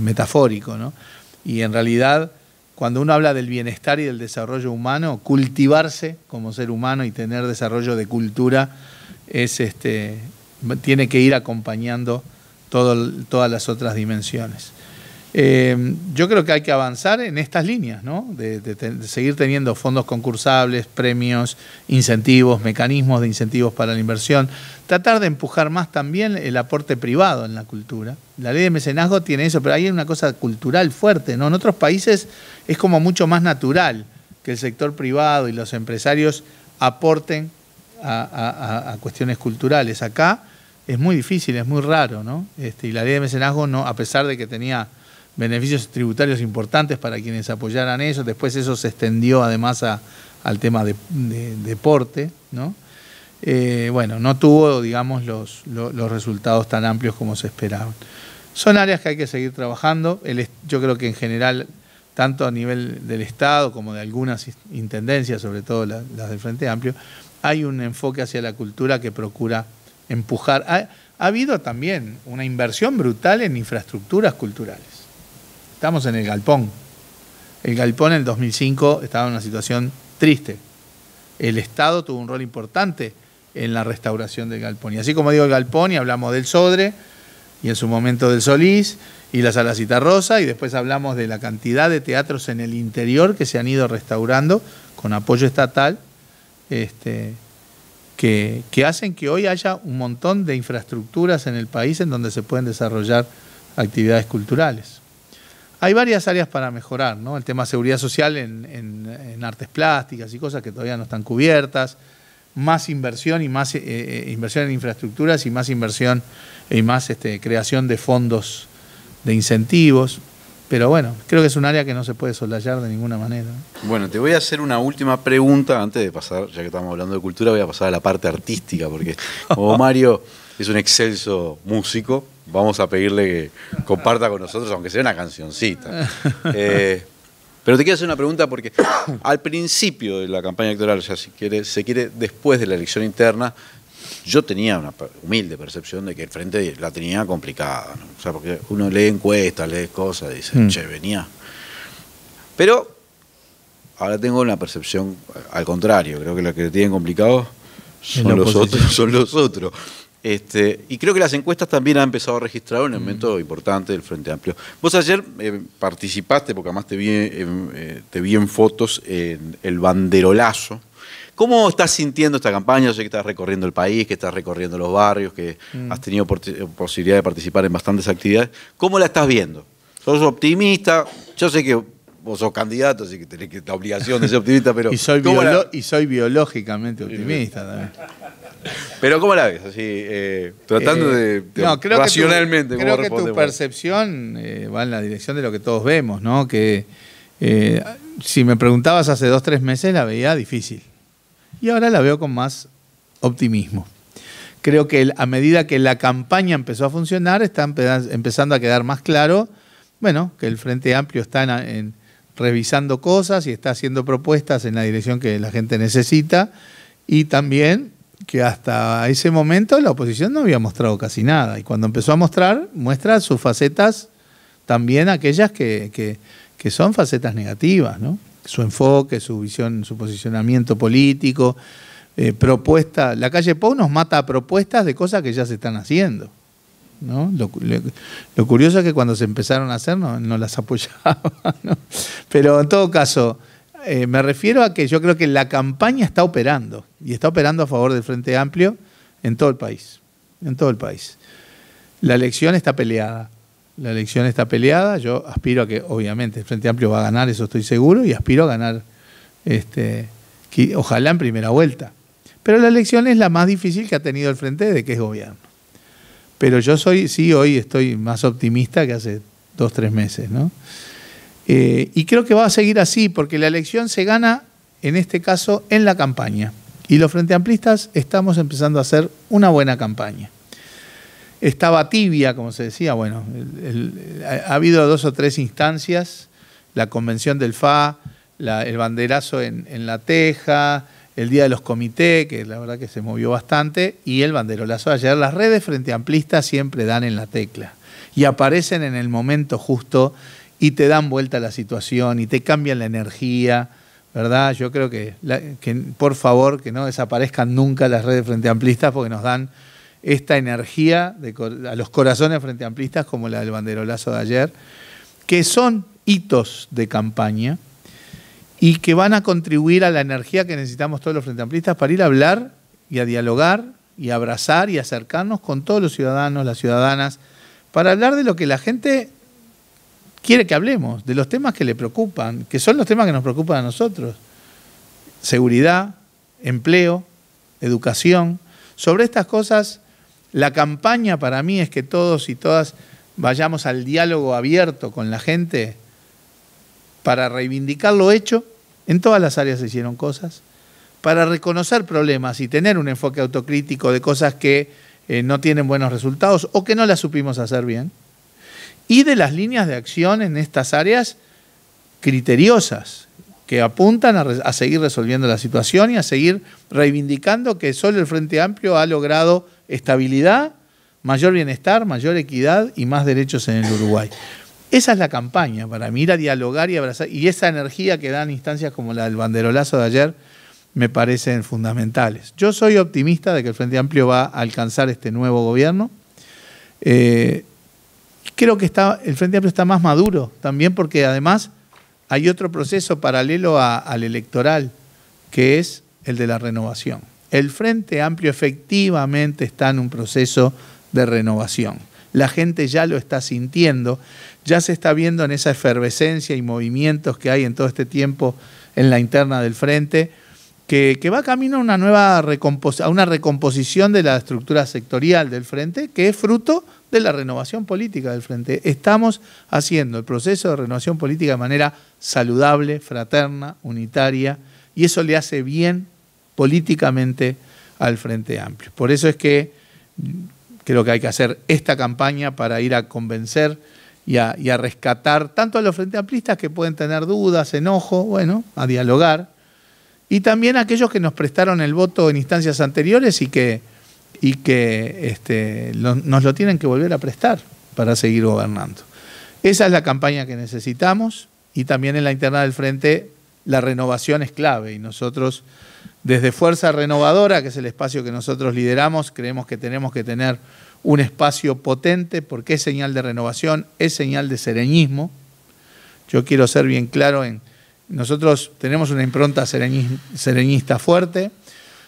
metafórico, Y en realidad, cuando uno habla del bienestar y del desarrollo humano, cultivarse como ser humano y tener desarrollo de cultura es, tiene que ir acompañando todas las otras dimensiones. Eh, yo creo que hay que avanzar en estas líneas, ¿no? De, seguir teniendo fondos concursables, premios, incentivos, mecanismos de incentivos para la inversión. Tratar de empujar más también el aporte privado en la cultura. La ley de mecenazgo tiene eso, pero ahí hay una cosa cultural fuerte, ¿no? En otros países es como mucho más natural que el sector privado y los empresarios aporten a, a cuestiones culturales. Acá es muy difícil, es muy raro, ¿no? Este, y la ley de mecenazgo, no, a pesar de que tenía beneficios tributarios importantes para quienes apoyaran eso, después eso se extendió además al tema de, deporte, ¿no? Eh, bueno, no tuvo, digamos, los, resultados tan amplios como se esperaban. Son áreas que hay que seguir trabajando. yo creo que en general, tanto a nivel del Estado como de algunas intendencias, sobre todo las del Frente Amplio, hay un enfoque hacia la cultura que procura empujar. Ha, habido también una inversión brutal en infraestructuras culturales. Estamos en el galpón. El galpón en el 2005 estaba en una situación triste. El Estado tuvo un rol importante en la restauración del galpón. Y así como digo el galpón, y hablamos del Sodre, y en su momento del Solís, y la Salacita Rosa, y después hablamos de la cantidad de teatros en el interior que se han ido restaurando con apoyo estatal. Este, que, hacen que hoy haya un montón de infraestructuras en el país en donde se pueden desarrollar actividades culturales. Hay varias áreas para mejorar, ¿no? El tema de seguridad social en, artes plásticas y cosas que todavía no están cubiertas, más inversión y más eh, eh, inversión en infraestructuras y más inversión y más este, creación de fondos de incentivos. Pero bueno, creo que es un área que no se puede soslayar de ninguna manera. Bueno, te voy a hacer una última pregunta antes de pasar, ya que estamos hablando de cultura, voy a pasar a la parte artística, porque como (laughs) Mario es un excelso músico, vamos a pedirle que comparta con nosotros, aunque sea una cancioncita. Eh, pero te quiero hacer una pregunta porque al principio de la campaña electoral, ya si quiere, se quiere después de la elección interna, yo tenía una humilde percepción de que el frente la tenía complicada, o sea, porque uno lee encuestas, lee cosas, dice, mm. che, venía. Pero ahora tengo una percepción eh, al contrario, creo que lo que tienen complicado son los otros, (laughs) son los otros. Este, y creo que las encuestas también han empezado a registrar un mm. elemento importante del Frente Amplio. Vos ayer eh, participaste, porque además te eh, te vi en fotos en el banderolazo ¿Cómo estás sintiendo esta campaña? Yo sé que estás recorriendo el país, que estás recorriendo los barrios, que mm. has tenido posibilidad de participar en bastantes actividades. ¿Cómo la estás viendo? ¿Sos optimista? Yo sé que vos sos candidato, así que tenés que, la obligación de ser optimista, pero... (laughs) y, soy biológicamente optimista también. Pero ¿cómo la ves? Eh, tratando eh, de, no, creo Que tu, creo que tu percepción eh, va en la dirección de lo que todos vemos, ¿no? Que si me preguntabas hace dos, tres meses la veía difícil. Y ahora la veo con más optimismo. Creo que a medida que la campaña empezó a funcionar, está empezando a quedar más claro, bueno, que el Frente Amplio está en, revisando cosas y está haciendo propuestas en la dirección que la gente necesita y también que hasta ese momento la oposición no había mostrado casi nada y cuando empezó a mostrar, muestra sus facetas también aquellas que, que son facetas negativas, ¿no? su enfoque, su visión, su posicionamiento político, eh, propuesta, La calle Pou nos mata a propuestas de cosas que ya se están haciendo. ¿no? Lo, curioso es que cuando se empezaron a hacer no, las (laughs) apoyaba. Pero en todo caso, eh, me refiero a que yo creo que la campaña está operando y está operando a favor del Frente Amplio en todo el país. En todo el país. La elección está peleada la elección está peleada, yo aspiro a que, obviamente, el Frente Amplio va a ganar, eso estoy seguro, y aspiro a ganar, este, ojalá en primera vuelta. Pero la elección es la más difícil que ha tenido el Frente de que es gobierno. Pero yo soy, sí, hoy estoy más optimista que hace dos, tres meses, ¿no? Eh, y creo que va a seguir así, porque la elección se gana, en este caso, en la campaña. Y los Frente Amplistas estamos empezando a hacer una buena campaña estaba tibia, como se decía. Bueno, ha habido dos o tres instancias, la convención del FA, el banderazo en, La Teja, el Día de los Comités, que la verdad que se movió bastante, y el banderolazo ayer. Las redes frente amplistas siempre dan en la tecla y aparecen en el momento justo y te dan vuelta la situación y te cambian la energía. ¿verdad? Yo creo que, que, por favor que no desaparezcan nunca las redes frente amplistas porque nos dan esta energía a los corazones frente amplistas como la del banderolazo de ayer, que son hitos de campaña y que van a contribuir a la energía que necesitamos todos los frente amplistas para ir a hablar y a dialogar y a abrazar y acercarnos con todos los ciudadanos, las ciudadanas, para hablar de lo que la gente quiere que hablemos, de los temas que le preocupan, que son los temas que nos preocupan a nosotros. Seguridad, empleo, educación. Sobre estas cosas la campaña para mí es que todos y todas vayamos al diálogo abierto con la gente para reivindicar lo hecho. En todas las áreas se hicieron cosas. Para reconocer problemas y tener un enfoque autocrítico de cosas que eh, no tienen buenos resultados o que no las supimos hacer bien. Y de las líneas de acción en estas áreas criteriosas que apuntan a seguir resolviendo la situación y a seguir reivindicando que solo el Frente Amplio ha logrado estabilidad, mayor bienestar, mayor equidad y más derechos en el Uruguay. Esa es la campaña para mí, ir a dialogar y abrazar. Y esa energía que dan instancias como la del banderolazo de ayer me parecen fundamentales. Yo soy optimista de que el Frente Amplio va a alcanzar este nuevo gobierno. Eh, creo que está, el Frente Amplio está más maduro también porque además hay otro proceso paralelo al electoral, que es el de la renovación el Frente Amplio efectivamente está en un proceso de renovación. La gente ya lo está sintiendo, ya se está viendo en esa efervescencia y movimientos que hay en todo este tiempo en la interna del Frente, que, va camino a una nueva a una recomposición de la estructura sectorial del Frente, que es fruto de la renovación política del Frente. Estamos haciendo el proceso de renovación política de manera saludable, fraterna, unitaria, y eso le hace bien políticamente al Frente Amplio. Por eso es que creo que hay que hacer esta campaña para ir a convencer y a, rescatar tanto a los Frente Amplistas que pueden tener dudas, enojo, bueno, a dialogar, y también a aquellos que nos prestaron el voto en instancias anteriores y que, este, nos lo tienen que volver a prestar para seguir gobernando. Esa es la campaña que necesitamos y también en la interna del frente la renovación es clave y nosotros desde Fuerza Renovadora, que es el espacio que nosotros lideramos, creemos que tenemos que tener un espacio potente porque es señal de renovación, es señal de sereñismo. Yo quiero ser bien claro en, nosotros tenemos una impronta sereñista fuerte,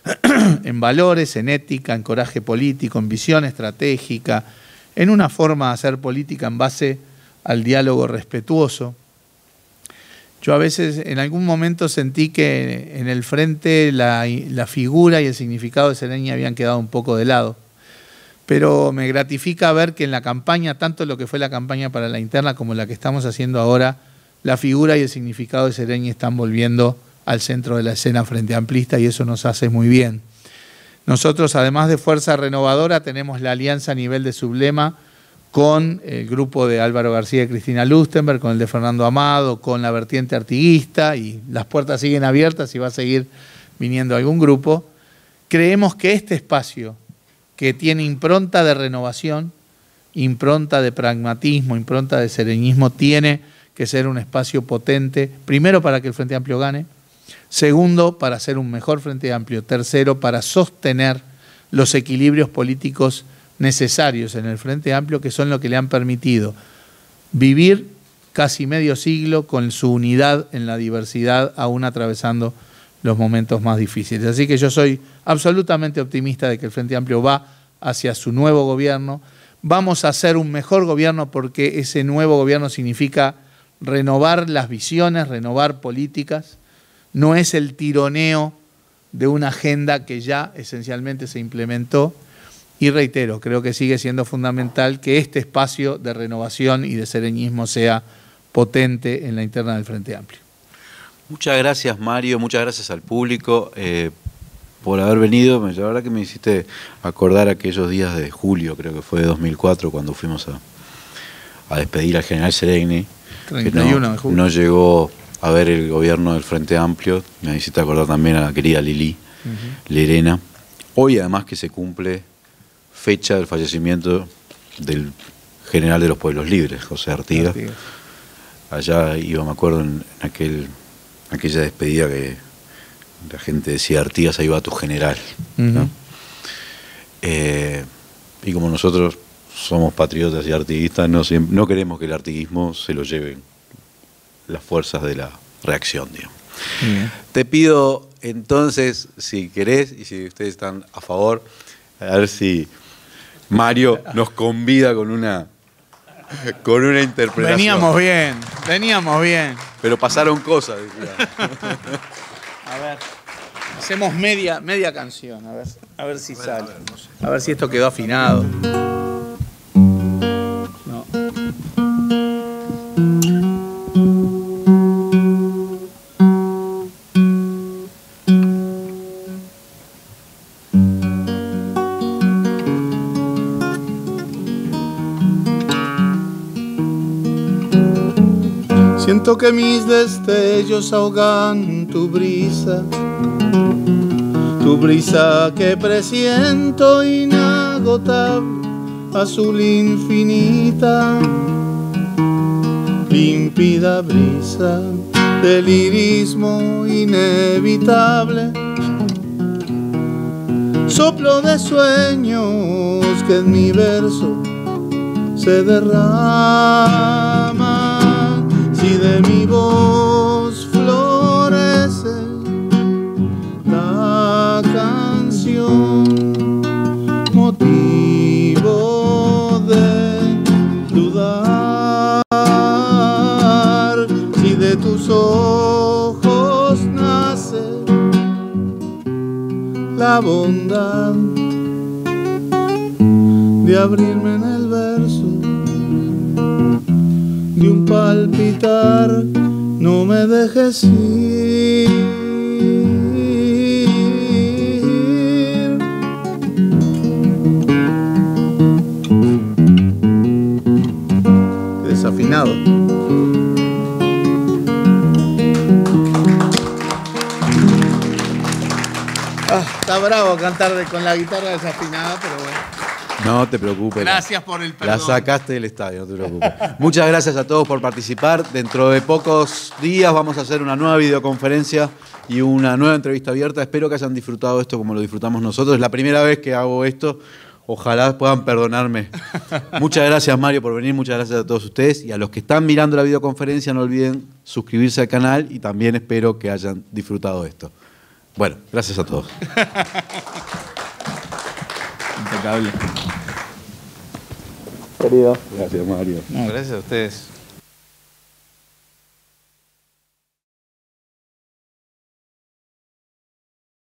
(clears throat) en valores, en ética, en coraje político, en visión estratégica, en una forma de hacer política en base al diálogo respetuoso. Yo a veces en algún momento sentí que en el frente la, figura y el significado de Sereña habían quedado un poco de lado. Pero me gratifica ver que en la campaña, tanto lo que fue la campaña para la interna como la que estamos haciendo ahora, la figura y el significado de Sereña están volviendo al centro de la escena frente amplista y eso nos hace muy bien. Nosotros, además de Fuerza Renovadora, tenemos la alianza a nivel de Sublema con el grupo de Álvaro García y Cristina Lustenberg, con el de Fernando Amado, con la vertiente artiguista, y las puertas siguen abiertas y va a seguir viniendo algún grupo, creemos que este espacio, que tiene impronta de renovación, impronta de pragmatismo, impronta de serenismo, tiene que ser un espacio potente, primero para que el Frente Amplio gane, segundo para ser un mejor Frente Amplio, tercero para sostener los equilibrios políticos necesarios en el Frente Amplio, que son lo que le han permitido vivir casi medio siglo con su unidad en la diversidad, aún atravesando los momentos más difíciles. Así que yo soy absolutamente optimista de que el Frente Amplio va hacia su nuevo gobierno. Vamos a hacer un mejor gobierno porque ese nuevo gobierno significa renovar las visiones, renovar políticas. No es el tironeo de una agenda que ya esencialmente se implementó, y reitero, creo que sigue siendo fundamental que este espacio de renovación y de serenismo sea potente en la interna del Frente Amplio. Muchas gracias Mario, muchas gracias al público eh, por haber venido. La verdad que me hiciste acordar aquellos días de julio, creo que fue de 2004, cuando fuimos a, despedir al general Seregni. 31 no, No llegó a ver el gobierno del Frente Amplio. Me hiciste acordar también a la querida Lili, Lerena. Hoy además que se cumple fecha del fallecimiento del general de los pueblos libres, José Artigas. Allá iba, me acuerdo, en, aquel, aquella despedida que la gente decía, Artigas, ahí va tu general. Eh, y como nosotros somos patriotas y artiguistas, no, queremos que el artiguismo se lo lleven las fuerzas de la reacción. Te pido entonces, si querés y si ustedes están a favor, a ver si Mario nos convida con una, con una interpretación. Veníamos bien, veníamos bien. Pero pasaron cosas, A ver, hacemos media, media canción, a ver, si sale. a ver si esto quedó afinado. que mis destellos ahogan tu brisa, tu brisa que presiento inagotable, azul infinita, límpida brisa del irismo inevitable, soplo de sueños que en mi verso se derrama si de mi voz florece la canción, motivo de dudar, si de tus ojos nace la bondad de abrirme en el de un palpitar, no me dejes ir. Desafinado. Ah, está bravo cantar con la guitarra desafinada, pero no te preocupes. Gracias por el perdón. La sacaste del estadio, no te preocupes. Muchas gracias a todos por participar. Dentro de pocos días vamos a hacer una nueva videoconferencia y una nueva entrevista abierta. Espero que hayan disfrutado esto como lo disfrutamos nosotros. Es la primera vez que hago esto. Ojalá puedan perdonarme. Muchas gracias Mario por venir, muchas gracias a todos ustedes y a los que están mirando la videoconferencia no olviden suscribirse al canal y también espero que hayan disfrutado esto. Bueno, gracias a todos. (laughs) Impecable. Querido. Gracias, Mario. No, gracias a ustedes.